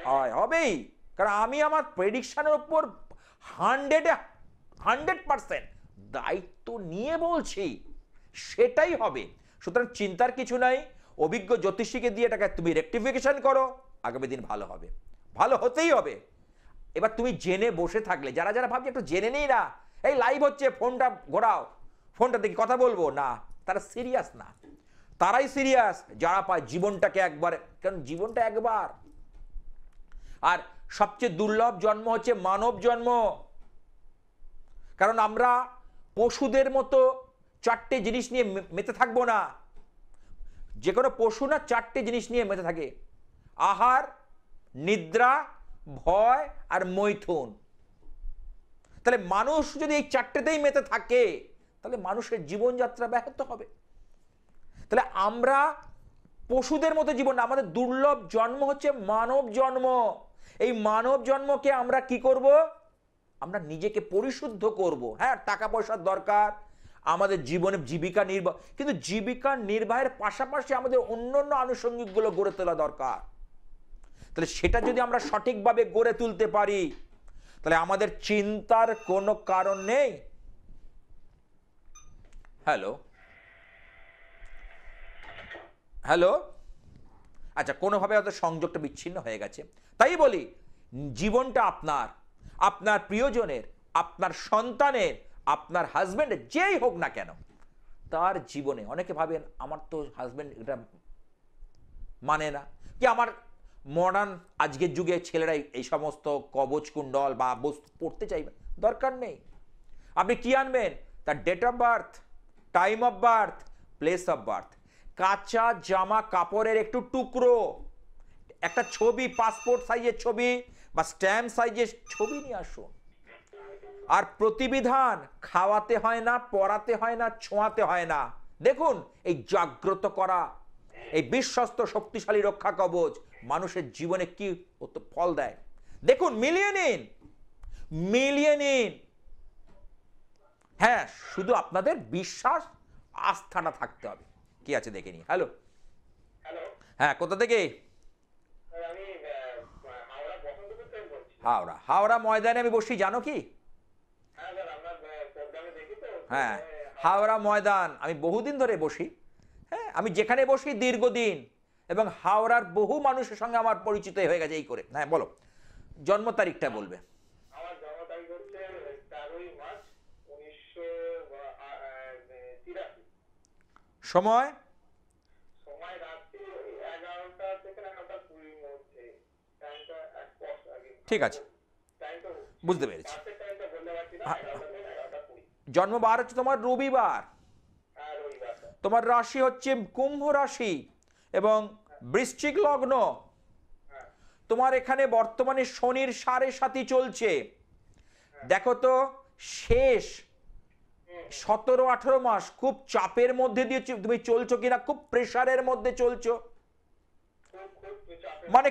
S1: হয় হবেই কারণ আমি আমার প্রেডিকশানের উপর হান্ড্রেডে হান্ড্রেড পারসেন্ট দায়িত্ব নিয়ে বলছি সেটাই হবে সুতরাং চিন্তার কিছু নাই অভিজ্ঞ জ্যোতিষীকে দিয়ে এটাকে তুমি রেকটিফিকেশন করো আগামী দিন ভালো হবে ভালো হতেই হবে এবার তুমি জেনে বসে থাকলে যারা যারা ভাবছে একটু জেনে নেই না এই লাইভ হচ্ছে ফোনটা ঘোরাও ফোনটা দেখি কথা বলবো না তারা সিরিয়াস না তারাই সিরিয়াস যারা পায় জীবনটাকে একবার কারণ জীবনটা একবার আর সবচেয়ে দুর্লভ জন্ম হচ্ছে মানব জন্ম কারণ আমরা পশুদের মতো চারটে জিনিস নিয়ে মেতে থাকবো না যে কোনো পশু না চারটে জিনিস নিয়ে মেতে থাকে আহার নিদ্রা ভয় আর মৈথুন তাহলে মানুষ যদি এই চারটেতেই মেতে থাকে তাহলে মানুষের জীবনযাত্রা ব্যাহত হবে তাহলে আমরা পশুদের মতো জীবন আমাদের দুর্লভ জন্ম হচ্ছে মানব জন্ম এই মানব জন্মকে আমরা কি করব আমরা নিজেকে পরিশুদ্ধ করব হ্যাঁ টাকা পয়সার দরকার আমাদের জীবনে জীবিকা নির্বাহ কিন্তু জীবিকা নির্বাহের পাশাপাশি আমাদের অন্য অন্য আনুষঙ্গিকগুলো গড়ে তোলা দরকার তাহলে সেটা যদি আমরা সঠিকভাবে গড়ে তুলতে পারি তাহলে আমাদের চিন্তার কোনো কারণ নেই হ্যালো হ্যালো আচ্ছা কোনোভাবে হয়তো সংযোগটা বিচ্ছিন্ন হয়ে গেছে তাই বলি জীবনটা আপনার আপনার প্রিয়জনের আপনার সন্তানের আপনার হাজব্যান্ডের যেই হোক না কেন তার জীবনে অনেকে ভাবেন আমার তো হাজব্যান্ড এটা মানে না কি আমার মডার্ন আজকের যুগে ছেলেরা এই সমস্ত কবচ কুণ্ডল বা বস্তু পড়তে চাইবে দরকার নেই আপনি কী আনবেন তার date of birth time of birth place of birth কাঁচা জামা কাপড়ের একটু টুকরো একটা ছবি পাসপোর্ট সাইজের ছবি বা স্ট্যাম্প সাইজের ছবি নিয়ে আসুন আর প্রতিবিধান খাওয়াতে হয় না পড়াতে হয় না ছোঁয়াতে হয় না দেখুন এই জাগ্রত করা এই বিশ্বস্ত শক্তিশালী রক্ষা কবচ মানুষের জীবনে কি ফল দেয় দেখুন মিলিয়ে নিন মিলিয়ে নিন হ্যাঁ শুধু আপনাদের বিশ্বাস আস্থাটা থাকতে হবে কি আছে দেখে নি হ্যালো হ্যাঁ কোথা থেকে হাওড়া হাওড়া ময়দানে আমি বসি জানো কি হ্যাঁ, হ্যাঁ হাওড়া ময়দান আমি বহুদিন ধরে বসি আমি যেখানে বসি দীর্ঘদিন এবং হাওড়ার বহু মানুষের সঙ্গে আমার পরিচিত হয়ে গেছে এই করে হ্যাঁ বলো জন্ম তারিখটা বলবে সময় ঠিক আছে বুঝতে পেরেছি হ্যাঁ। জন্মবার হচ্ছে তোমার রবিবার তোমার রাশি হচ্ছে কুম্ভ রাশি এবং বৃশ্চিক লগ্ন তোমার এখানে বর্তমানে শনির সাড়ে সাথী চলছে দেখো তো শেষ সতেরো আঠেরো মাস খুব চাপের মধ্যে দিয়ে তুমি চলছো কিনা খুব প্রেশারের মধ্যে চলছো মানে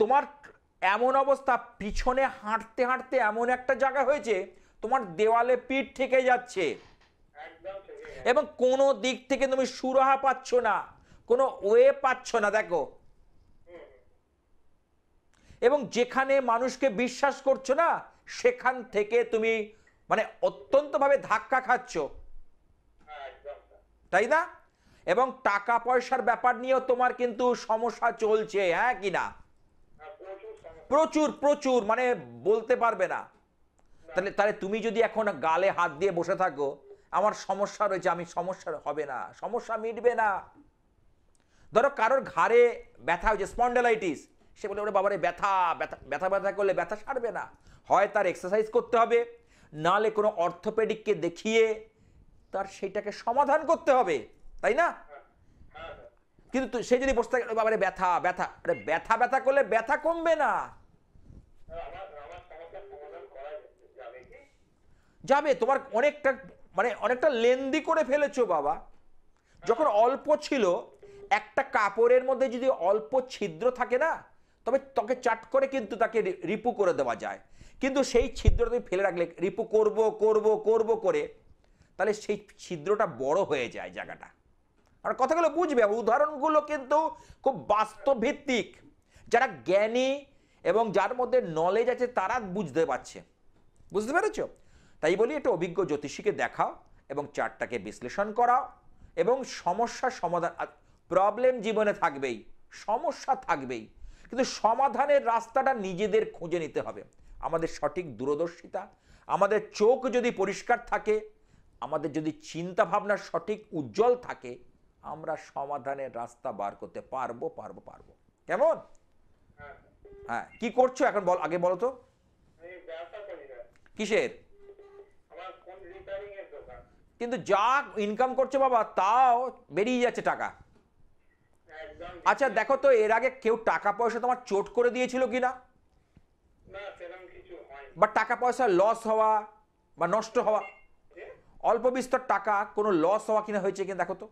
S1: তোমার এমন অবস্থা পিছনে হাঁটতে হাঁটতে এমন একটা জায়গা হয়েছে তোমার দেওয়ালে পিঠ থেকে যাচ্ছে এবং কোনো দিক থেকে তুমি সুরাহা পাচ্ছ না কোনো ওয়ে পাচ্ছ না দেখো এবং যেখানে মানুষকে বিশ্বাস করছো না সেখান থেকে তুমি মানে অত্যন্তভাবে ধাক্কা খাচ্ছ তাই না এবং টাকা পয়সার ব্যাপার নিয়েও তোমার কিন্তু সমস্যা চলছে হ্যাঁ কি না প্রচুর প্রচুর মানে বলতে পারবে না তাহলে তাহলে তুমি যদি এখন গালে হাত দিয়ে বসে থাকো আমার সমস্যা রয়েছে আমি সমস্যা হবে না সমস্যা মিটবে না ধরো কারোর ঘাড়ে ব্যথা হয়েছে স্পন্ডেলাইটিস সে বলে ওরে বাবারে ব্যথা ব্যথা ব্যথা ব্যথা করলে ব্যথা সারবে না হয় তার এক্সারসাইজ করতে হবে নালে কোনো অর্থোপেডিককে দেখিয়ে তার সেইটাকে সমাধান করতে হবে তাই না কিন্তু সে যদি বসতে থাকে বাবারে ব্যথা ব্যথা আরে ব্যথা ব্যথা করলে ব্যথা কমবে না যাবে তোমার অনেকটা মানে অনেকটা লেন্দি করে ফেলেছো বাবা যখন অল্প ছিল একটা কাপড়ের মধ্যে যদি অল্প ছিদ্র থাকে না তবে তোকে চাট করে কিন্তু তাকে রিপু করে দেওয়া যায় কিন্তু সেই ছিদ্র তুমি ফেলে রাখলে রিপু করব করব করব করে তাহলে সেই ছিদ্রটা বড় হয়ে যায় জায়গাটা আর কথাগুলো বুঝবে উদাহরণগুলো কিন্তু খুব বাস্তবভিত্তিক যারা জ্ঞানী এবং যার মধ্যে নলেজ আছে তারা বুঝতে পারছে বুঝতে পেরেছো তাই বলি এটা অভিজ্ঞ জ্যোতিষীকে দেখাও এবং চারটাকে বিশ্লেষণ করাও এবং সমস্যার সমাধান প্রবলেম জীবনে থাকবেই সমস্যা থাকবেই কিন্তু সমাধানের রাস্তাটা নিজেদের খুঁজে নিতে হবে আমাদের সঠিক দূরদর্শিতা আমাদের চোখ যদি পরিষ্কার থাকে আমাদের যদি চিন্তা ভাবনা সঠিক উজ্জ্বল থাকে আমরা সমাধানের রাস্তা বার করতে পারবো পারবো পারবো কেমন হ্যাঁ।, হ্যাঁ কি করছো এখন বল আগে বলো তো কিসের কিন্তু যা ইনকাম করছে বাবা তাও বেরিয়ে যাচ্ছে টাকা আচ্ছা দেখো তো এর আগে কেউ টাকা পয়সা তোমার চোট করে দিয়েছিল কি না বা টাকা পয়সা লস হওয়া বা নষ্ট হওয়া অল্প বিস্তর টাকা কোনো লস হওয়া কিনা হয়েছে কিনা দেখো তো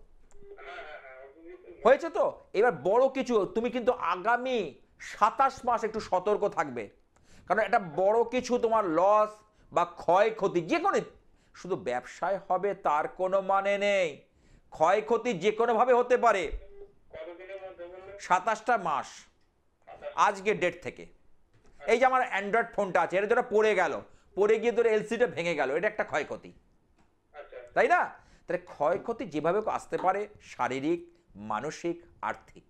S1: হয়েছে তো এবার বড় কিছু তুমি কিন্তু আগামী সাতাশ মাস একটু সতর্ক থাকবে কারণ একটা বড় কিছু তোমার লস বা ক্ষয়ক্ষতি যে কোনো শুধু ব্যবসায় হবে তার কোনো মানে নেই ক্ষয়ক্ষতি যে কোনোভাবে হতে পারে সাতাশটা মাস আজকে ডেট থেকে এই যে আমার অ্যান্ড্রয়েড ফোনটা আছে এটা ধরো পড়ে গেল পড়ে গিয়ে ধরে এলসিটা ভেঙে গেল এটা একটা ক্ষয়ক্ষতি তাই না তাহলে ক্ষয়ক্ষতি যেভাবে আসতে পারে শারীরিক মানসিক আর্থিক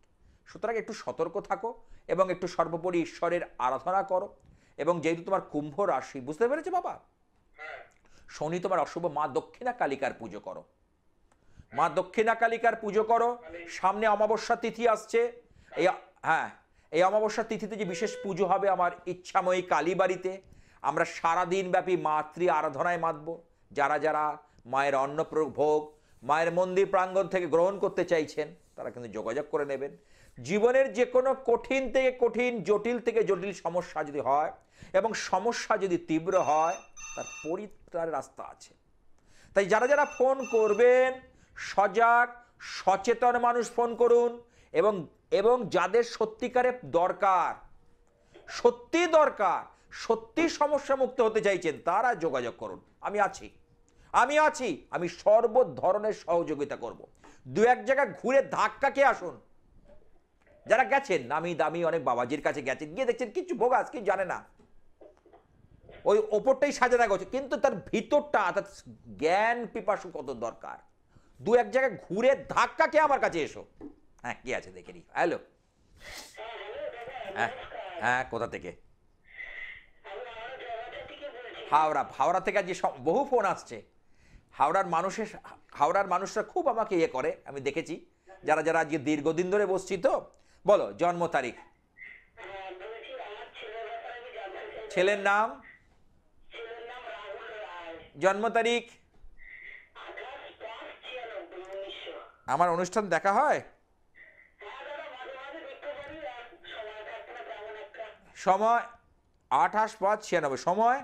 S1: সুতরাং একটু সতর্ক থাকো এবং একটু সর্বোপরি ঈশ্বরের আরাধনা করো এবং যেহেতু তোমার কুম্ভ রাশি বুঝতে পেরেছো বাবা শনি তোমার অশুভ মা দক্ষিণা কালিকার পুজো করো মা দক্ষিণা কালিকার পুজো করো সামনে অমাবস্যা তিথি আসছে এই হ্যাঁ এই অমাবস্যা তিথিতে যে বিশেষ পুজো হবে আমার ইচ্ছাময়ী কালী বাড়িতে আমরা সারাদিন ব্যাপী মাতৃ আরাধনায় মাতব যারা যারা মায়ের অন্ন ভোগ মায়ের মন্দির প্রাঙ্গণ থেকে গ্রহণ করতে চাইছেন তারা কিন্তু যোগাযোগ করে নেবেন জীবনের যে কোনো কঠিন থেকে কঠিন জটিল থেকে জটিল সমস্যা যদি হয় এবং সমস্যা যদি তীব্র হয় তার পরিত্রার রাস্তা আছে তাই যারা যারা ফোন করবেন সজাগ সচেতন মানুষ ফোন করুন এবং এবং যাদের সত্যিকারে দরকার সত্যি দরকার সত্যি সমস্যা মুক্ত হতে চাইছেন তারা যোগাযোগ করুন আমি আছি আমি আছি আমি সর্ব ধরনের সহযোগিতা করব। দু এক জায়গায় ঘুরে ধাক্কা কে আসুন যারা গেছেন নামি দামি অনেক বাবাজির কাছে গেছেন গিয়ে দেখছেন কিছু ভোগাস কি জানে না ওই ওপরটাই সাজা রাখা হচ্ছে কিন্তু তার ভিতরটা অর্থাৎ জ্ঞান পিপাসু কত দরকার দু এক জায়গায় ঘুরে ধাক্কা কে আমার কাছে এসো হ্যাঁ কে আছে দেখে নি হ্যালো হ্যাঁ হ্যাঁ কোথা থেকে হাওড়া হাওড়া থেকে আজ বহু ফোন আসছে হাওড়ার মানুষের হাওড়ার মানুষরা খুব আমাকে ইয়ে করে আমি দেখেছি যারা যারা আজকে দীর্ঘদিন ধরে বসছি তো বলো জন্ম তারিখ ছেলের নাম জন্ম তারিখ আমার অনুষ্ঠান দেখা হয় সময় আঠাশ পাঁচ ছিয়ানব্বই সময়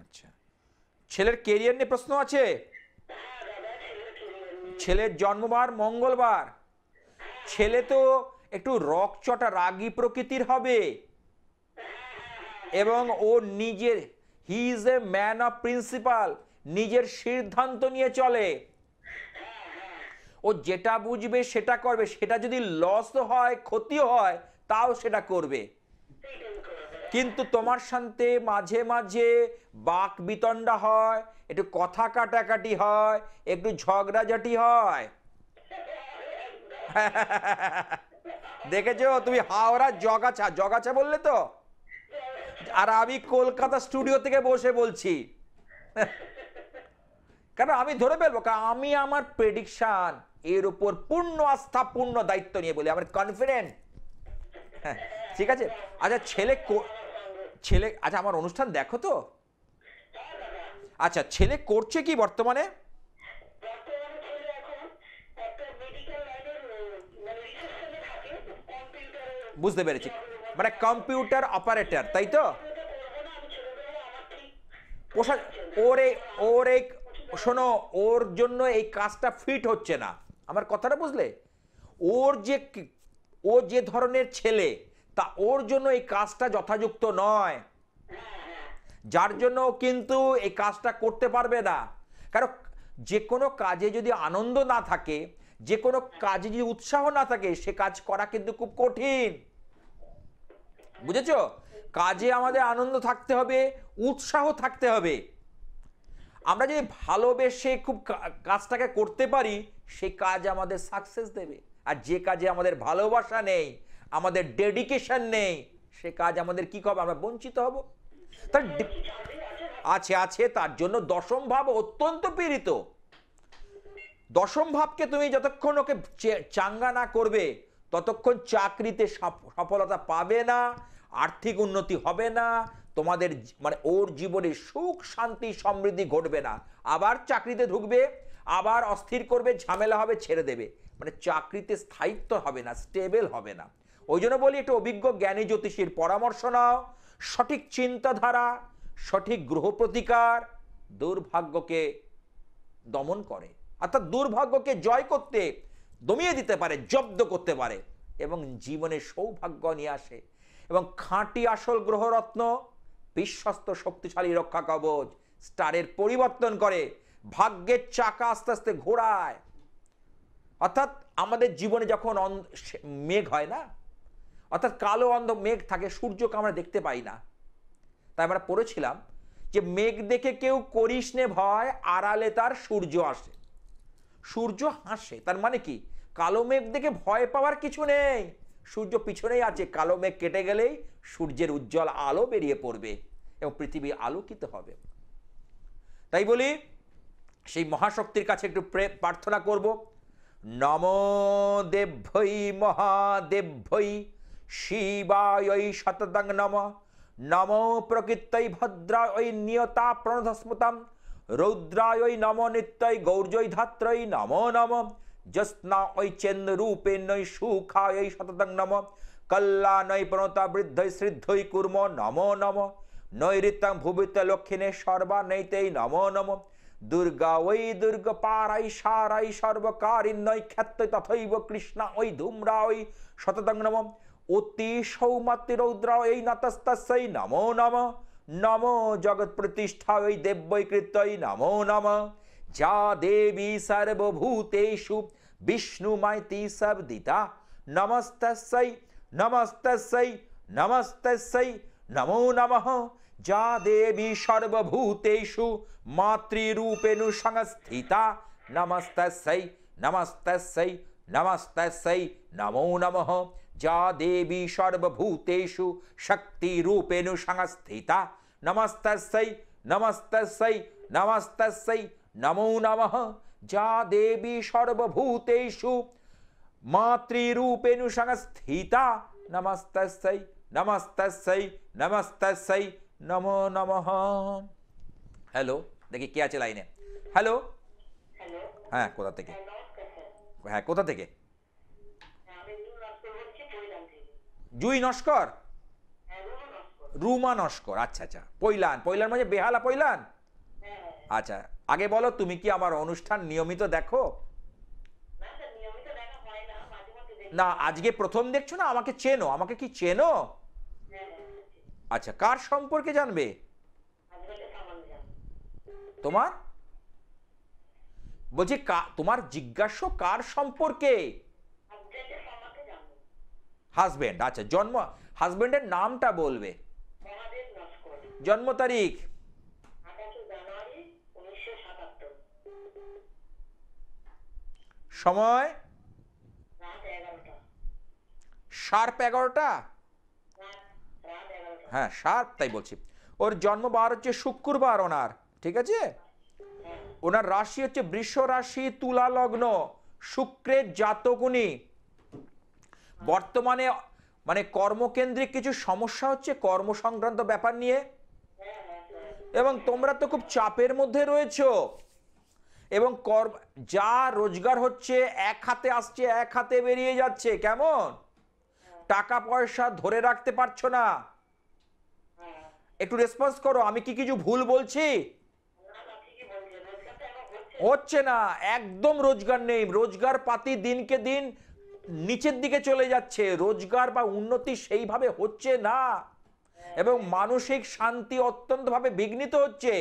S1: আচ্ছা ছেলের কেরিয়ার নিয়ে প্রশ্ন আছে ছেলের জন্মবার মঙ্গলবার ছেলে তো একটু রকচটা রাগি প্রকৃতির হবে এবং ও নিজের he is a man of principal নিজের সিদ্ধান্ত নিয়ে চলে ও যেটা বুঝবে সেটা করবে সেটা যদি লস হয় ক্ষতি হয় তাও সেটা করবে কিন্তু তোমার শান্তে মাঝে মাঝে বাক বিতণ্ডা হয় একটু কথা কাটাকাটি হয় একটু ঝগড়াঝাটি হয় (laughs) দেখেছো তুমি হাওড়া জগাছা জগাছা বললে তো আর আমি কলকাতা স্টুডিও থেকে বসে বলছি কেন আমি ধরে ফেলবো কারণ আমি আমার প্রেডিকশান এর উপর পূর্ণ আস্থা পূর্ণ দায়িত্ব নিয়ে বলি আমার কনফিডেন্ট হ্যাঁ ঠিক আছে আচ্ছা ছেলে ছেলে আচ্ছা আমার অনুষ্ঠান দেখো তো আচ্ছা ছেলে করছে কি বর্তমানে বুঝতে পেরেছি মানে কম্পিউটার অপারেটর তাই তো পোশাক ওর এই ওর এই শোনো ওর জন্য এই কাজটা ফিট হচ্ছে না আমার কথাটা বুঝলে ওর যে ও যে ধরনের ছেলে তা ওর জন্য এই কাজটা যথাযুক্ত নয় যার জন্য কিন্তু এই কাজটা করতে পারবে না কারণ যে কোনো কাজে যদি আনন্দ না থাকে যে কোনো কাজে যদি উৎসাহ না থাকে সে কাজ করা কিন্তু খুব কঠিন বুঝেছ কাজে আমাদের আনন্দ থাকতে হবে উৎসাহ থাকতে হবে আমরা যদি ভালোবেসে খুব কাজটাকে করতে পারি সে কাজ আমাদের সাকসেস দেবে আর যে কাজে আমাদের ভালোবাসা নেই আমাদের ডেডিকেশন নেই সে কাজ আমাদের কী হবে আমরা বঞ্চিত হব তার আছে আছে তার জন্য দশম ভাব অত্যন্ত পীড়িত দশম ভাবকে তুমি যতক্ষণ ওকে চাঙ্গা না করবে ততক্ষণ চাকরিতে সফলতা পাবে না আর্থিক উন্নতি হবে না তোমাদের মানে ওর জীবনে সুখ শান্তি সমৃদ্ধি ঘটবে না আবার চাকরিতে ঢুকবে আবার অস্থির করবে ঝামেলা হবে ছেড়ে দেবে মানে চাকরিতে স্থায়িত্ব হবে না স্টেবল হবে না ওই জন্য বলি এটা অভিজ্ঞ জ্ঞানী জ্যোতিষীর পরামর্শ নাও সঠিক চিন্তাধারা সঠিক গ্রহ প্রতিকার দুর্ভাগ্যকে দমন করে অর্থাৎ দুর্ভাগ্যকে জয় করতে দমিয়ে দিতে পারে জব্দ করতে পারে এবং জীবনে সৌভাগ্য নিয়ে আসে এবং খাঁটি আসল গ্রহরত্ন বিশ্বস্ত শক্তিশালী রক্ষা কবচ স্টারের পরিবর্তন করে ভাগ্যের চাকা আস্তে আস্তে ঘোরায় অর্থাৎ আমাদের জীবনে যখন মেঘ হয় না অর্থাৎ কালো অন্ধ মেঘ থাকে সূর্যকে আমরা দেখতে পাই না তাই আমরা পড়েছিলাম যে মেঘ দেখে কেউ করিস নে ভয় আড়ালে তার সূর্য আসে সূর্য হাসে তার মানে কি কালো মেঘ দেখে ভয় পাওয়ার কিছু নেই সূর্য পিছনেই আছে কালো মেঘ কেটে গেলেই সূর্যের উজ্জ্বল আলো বেরিয়ে পড়বে এবং পৃথিবী আলোকিত হবে তাই বলি সেই মহাশক্তির কাছে একটু প্রার্থনা করব নম দেভ্যই মহাদেভ্যই শিবায়ই শতদং নম নম প্রকৃতই ঐ নিয়তা প্রণধস্মতাম রৌদ্রায়ই নম নিত্যই গৌর্যই ধাত্রই নম নম জস্না ঐ চেন্দ্র রূপে নৈ সুখায় শতদং নম কল্যাণই প্রণতা বৃদ্ধই শ্রিদ্ধই কুর্ম নম নম নৈরিতং ভুবিত লক্ষ্মীনে সর্বা নৈতেই নম নম দুর্গা ঐ দুর্গ পারাই সারাই সর্বকারী সর্বকারিণ্যই খ্যাত তথৈব কৃষ্ণা ঐ ধূম্রা ঐ শতদং নম অতি সৌমাতি রৌদ্রা এই নাতস্তস্যই নম নম নম জগৎ প্রতিষ্ঠা ওই দেবৈকৃত নম নম যা দেবী সর্বভূতেষু সব দিতা নমস্ত নমস্ত নমস্ত নমো নম যা দেবী সর্বভূতেষু মাতৃরূপেণু সংস্থিতা নমস্ত নমস্ত নমস্ত নমো নম যা দেবী সর্বভূতেষু শক্তিরূপেণু সংস্থিতা নমস্তস্যই নমস্তস্যই নমস্তস্যই নমো নমঃ যা দেবী সর্বভূতেষু মাতৃরূপেণু সংস্থিতা নমস্তস্যই নমস্তস্যই নমস্তস্যই নমো নমঃ হ্যালো দেখি কে আছে লাইনে হ্যালো হ্যাঁ কোথা থেকে হ্যাঁ কোথা থেকে জুই নস্কর রুমা নস্কর আচ্ছা আচ্ছা পৈলান পৈলান মানে বেহালা পৈলান হ্যাঁ। আচ্ছা আগে বলো তুমি কি আমার অনুষ্ঠান নিয়মিত দেখো না আজকে প্রথম দেখছো না আমাকে চেনো আমাকে কি চেনো হ্যাঁ, হ্যাঁ, আচ্ছা কার সম্পর্কে জানবে তোমার বলছি তোমার জিজ্ঞাসা কার সম্পর্কে হাজবেন্ড আচ্ছা জন্ম হাজবেন্ডের নামটা বলবে জন্ম তারিখ সময় সার্প এগারোটা হ্যাঁ সার্প তাই বলছি ওর জন্ম বার হচ্ছে শুক্রবার ওনার ঠিক আছে হ্যাঁ। ওনার রাশি হচ্ছে বৃষ রাশি তুলা লগ্ন শুক্রের জাতক উনি বর্তমানে মানে কর্মকেন্দ্রিক কিছু সমস্যা হচ্ছে কর্ম সংক্রান্ত ব্যাপার নিয়ে এবং তোমরা তো খুব চাপের মধ্যে রয়েছো এবং কর যা রোজগার হচ্ছে এক হাতে আসছে এক হাতে বেরিয়ে যাচ্ছে কেমন টাকা পয়সা ধরে রাখতে পারছো না একটু রেসপন্স করো আমি কি কিছু ভুল বলছি হচ্ছে না একদম রোজগার নেই রোজগার পাতি দিনকে দিন নিচের দিকে চলে যাচ্ছে রোজগার বা উন্নতি সেইভাবে হচ্ছে না এবং মানসিক শান্তি অত্যন্তভাবে বিঘ্নিত হচ্ছে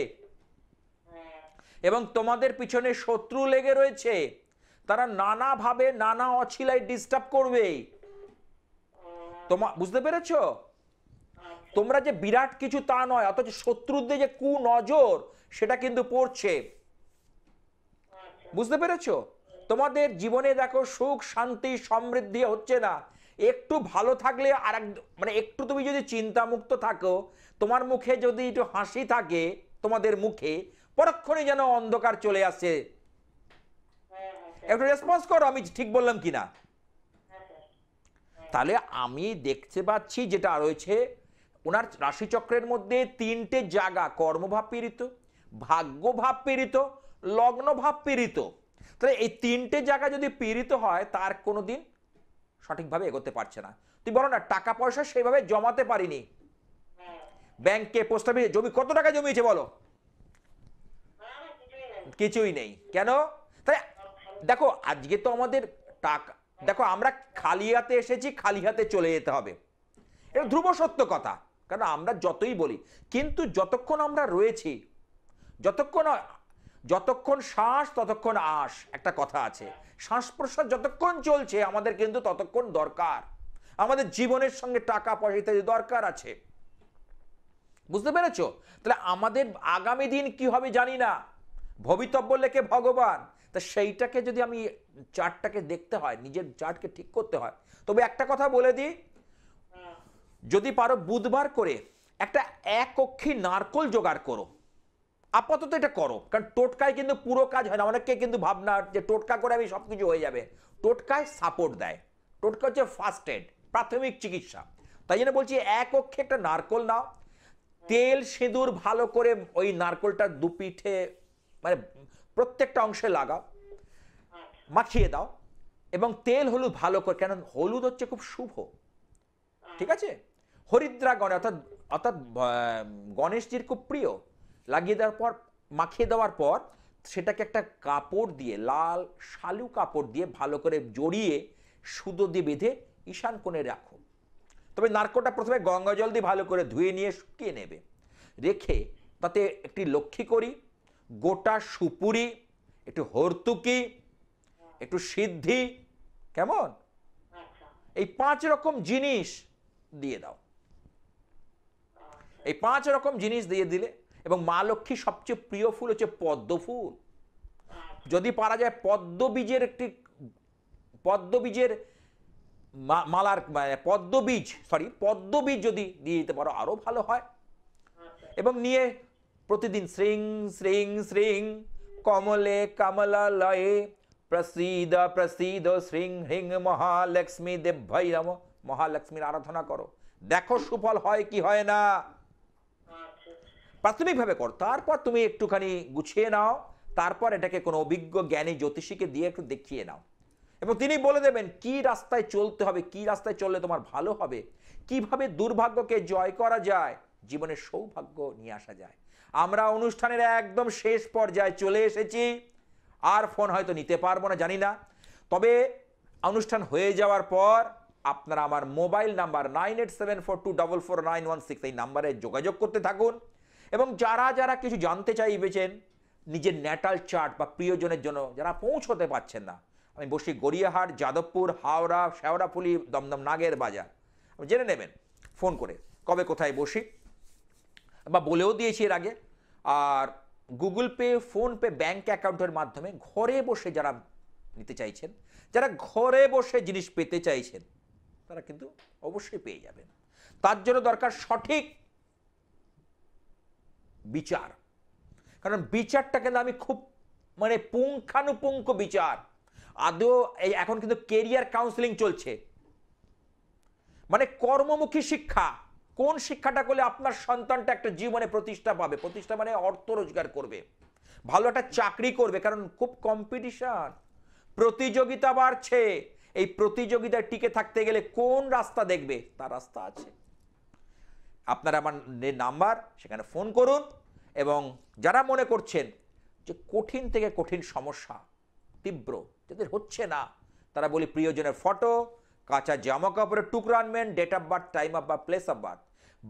S1: এবং তোমাদের পিছনে শত্রু লেগে রয়েছে তারা নানাভাবে নানা অছিলায় ডিস্টার্ব করবে তোমা বুঝতে পেরেছ তোমরা যে বিরাট কিছু তা নয় অথচ শত্রুদের যে কু নজর সেটা কিন্তু পড়ছে বুঝতে পেরেছ তোমাদের জীবনে দেখো সুখ শান্তি সমৃদ্ধি হচ্ছে না একটু ভালো থাকলে আর মানে একটু তুমি যদি চিন্তামুক্ত থাকো তোমার মুখে যদি একটু হাসি থাকে তোমাদের মুখে পরক্ষণে যেন অন্ধকার চলে আসে একটু রেসপন্স করো আমি ঠিক বললাম কি না তাহলে আমি দেখতে পাচ্ছি যেটা রয়েছে ওনার রাশিচক্রের মধ্যে তিনটে জায়গা কর্মভাব পীড়িত ভাগ্যভাব পীড়িত লগ্নভাব পীড়িত তাহলে এই তিনটে জায়গা যদি পীড়িত হয় তার কোনো দিন সঠিকভাবে এগোতে পারছে না তুই বলো না টাকা পয়সা সেইভাবে জমাতে পারিনি ব্যাংকে পোস্ট অফিসে জমি কত টাকা জমিয়েছে বলো কিছুই নেই কেন তাই দেখো আজকে তো আমাদের টাকা দেখো আমরা খালি হাতে এসেছি খালি হাতে চলে যেতে হবে এটা ধ্রুব সত্য কথা কারণ আমরা যতই বলি কিন্তু যতক্ষণ আমরা রয়েছি যতক্ষণ যতক্ষণ শ্বাস ততক্ষণ আস একটা কথা আছে শ্বাস প্রশ্বাস যতক্ষণ চলছে আমাদের কিন্তু ততক্ষণ দরকার আমাদের জীবনের সঙ্গে টাকা পয়সা ইত্যাদি দরকার আছে বুঝতে পেরেছ তাহলে আমাদের আগামী দিন কি হবে জানি না ভবিতব্য লেখে ভগবান তা সেইটাকে যদি আমি চার্টটাকে দেখতে হয় নিজের চার্টকে ঠিক করতে হয় তবে একটা কথা বলে দিই যদি পারো বুধবার করে একটা এক অক্ষী নারকল জোগাড় করো আপাতত এটা করো কারণ টোটকায় কিন্তু পুরো কাজ হয় না অনেককে কিন্তু ভাবনা যে টোটকা করে আমি সব কিছু হয়ে যাবে টোটকায় সাপোর্ট দেয় টোটকা হচ্ছে ফার্স্ট এড প্রাথমিক চিকিৎসা তাই জন্য বলছি এক অক্ষে একটা নারকোল নাও তেল সিঁদুর ভালো করে ওই নারকোলটার দুপিঠে মানে প্রত্যেকটা অংশে লাগাও মাখিয়ে দাও এবং তেল হলুদ ভালো করে কেন হলুদ হচ্ছে খুব শুভ ঠিক আছে হরিদ্রা গণে অর্থাৎ অর্থাৎ গণেশজির খুব প্রিয় লাগিয়ে দেওয়ার পর মাখিয়ে দেওয়ার পর সেটাকে একটা কাপড় দিয়ে লাল শালু কাপড় দিয়ে ভালো করে জড়িয়ে সুদো দিয়ে বেঁধে ঈশান কোণে রাখো তবে নারকোটা প্রথমে গঙ্গা জল দিয়ে ভালো করে ধুয়ে নিয়ে শুকিয়ে নেবে রেখে তাতে একটি লক্ষ্মী করি গোটা সুপুরি একটু হর্তুকি একটু সিদ্ধি কেমন আচ্ছা। এই পাঁচ রকম জিনিস দিয়ে দাও এই পাঁচ রকম জিনিস দিয়ে দিলে এবং মা লক্ষ্মীর সবচেয়ে প্রিয় ফুল হচ্ছে পদ্ম ফুল যদি পারা যায় পদ্ম বীজের একটি পদ্ম বীজের মালার মানে পদ্ম বীজ সরি পদ্ম বীজ যদি দিয়ে দিতে পারো আরও ভালো হয় এবং নিয়ে প্রতিদিন শ্রিং শ্রিং শ্রিং কমলে কমলা লয়ে প্রসিদ প্রসিদ শ্রিং হ্রিং মহালক্ষ্মী ভাই রাম মহালক্ষ্মীর আরাধনা করো দেখো সুফল হয় কি হয় না প্রাথমিকভাবে করো তারপর তুমি একটুখানি গুছিয়ে নাও তারপর এটাকে কোনো অভিজ্ঞ জ্ঞানী জ্যোতিষীকে দিয়ে একটু দেখিয়ে নাও এবং তিনি বলে দেবেন কি রাস্তায় চলতে হবে কি রাস্তায় চললে তোমার ভালো হবে কিভাবে দুর্ভাগ্যকে জয় করা যায় জীবনের সৌভাগ্য নিয়ে আসা যায় আমরা অনুষ্ঠানের একদম শেষ পর্যায়ে চলে এসেছি আর ফোন হয়তো নিতে পারবো না জানি না তবে অনুষ্ঠান হয়ে যাওয়ার পর আপনারা আমার mobile number nine eight seven four two double four nine one six এই নাম্বারে যোগাযোগ করতে থাকুন এবং যারা যারা কিছু জানতে চাইবেছেন নিজের ন্যাটাল চার্ট বা প্রিয়জনের জন্য যারা পৌঁছতে পারছেন না আমি বসি গড়িয়াহাট যাদবপুর হাওড়া শেওড়াফুলি দমদম নাগের বাজার জেনে নেবেন ফোন করে কবে কোথায় বসি বা বলেও দিয়েছি এর আগে আর গুগল পে ফোনপে ব্যাঙ্ক অ্যাকাউন্টের মাধ্যমে ঘরে বসে যারা নিতে চাইছেন যারা ঘরে বসে জিনিস পেতে চাইছেন তারা কিন্তু অবশ্যই পেয়ে যাবেন তার জন্য দরকার সঠিক বিচার কারণ বিচারটা কিন্তু আমি খুব মানে পুঙ্খানুপুঙ্খ বিচার আদৌ এখন কিন্তু কেরিয়ার কাউন্সিলিং চলছে মানে কর্মমুখী শিক্ষা কোন শিক্ষাটা করলে আপনার সন্তানটা একটা জীবনে প্রতিষ্ঠা পাবে প্রতিষ্ঠা মানে অর্থ রোজগার করবে ভালো একটা চাকরি করবে কারণ খুব কম্পিটিশন প্রতিযোগিতা বাড়ছে এই প্রতিযোগিতায় টিকে থাকতে গেলে কোন রাস্তা দেখবে তার রাস্তা আছে আপনার আমার নাম্বার সেখানে ফোন করুন এবং যারা মনে করছেন যে কঠিন থেকে কঠিন সমস্যা তীব্র যাদের হচ্ছে না তারা বলি প্রিয়জনের ফটো কাঁচা জামা কাপড়ের টুকরো আনবেন date of birth time of birth place of birth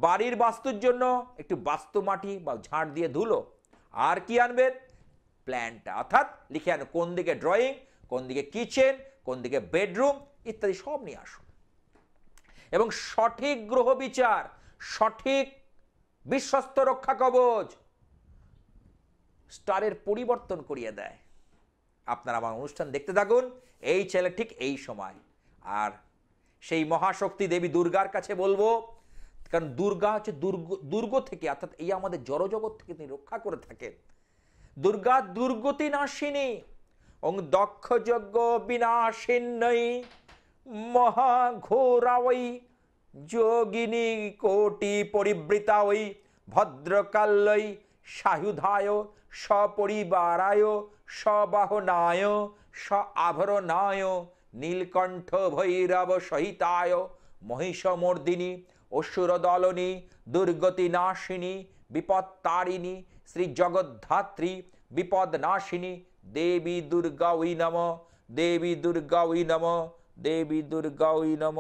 S1: বাড়ির বাস্তুর জন্য একটু বাস্তু মাটি বা ঝাঁট দিয়ে ধুলো আর কি আনবেন প্ল্যানটা অর্থাৎ লিখে আন কোন দিকে ড্রয়িং কোন দিকে কিচেন কোন দিকে বেডরুম ইত্যাদি সব নিয়ে আসুন এবং সঠিক গ্রহ বিচার সঠিক বিশ্বস্ত রক্ষা কবচ স্টারের পরিবর্তন করিয়ে দেয় আপনারা আমার অনুষ্ঠান দেখতে থাকুন এই ছেলে ঠিক এই সময় আর সেই মহাশক্তি দেবী দুর্গার কাছে বলবো কারণ দুর্গা হচ্ছে দুর্গ দুর্গ থেকে অর্থাৎ এই আমাদের জড়জগৎ থেকে তিনি রক্ষা করে থাকেন দুর্গা দুর্গতি নাশিনী ওং দক্ষযজ্ঞ বিনাশিন্নই মহাঘোরাওয়ী যোগিনী কোটি পরিবৃতা ওই ভদ্রকাল্যই সাহুধায় সপরিবারায় সবাহনায় স আভরণায় নীলকণ্ঠ ভৈরব সহিতায় মহিষমর্দিনী অসুরদলনী দুর্গতি নাশিনী বিপত্তারিণী শ্রী জগদ্ধাত্রী বিপদ নাশিনী দেবী দুর্গা ওই নম দেবী দুর্গা ওই নম দেবী দুর্গা ওই নম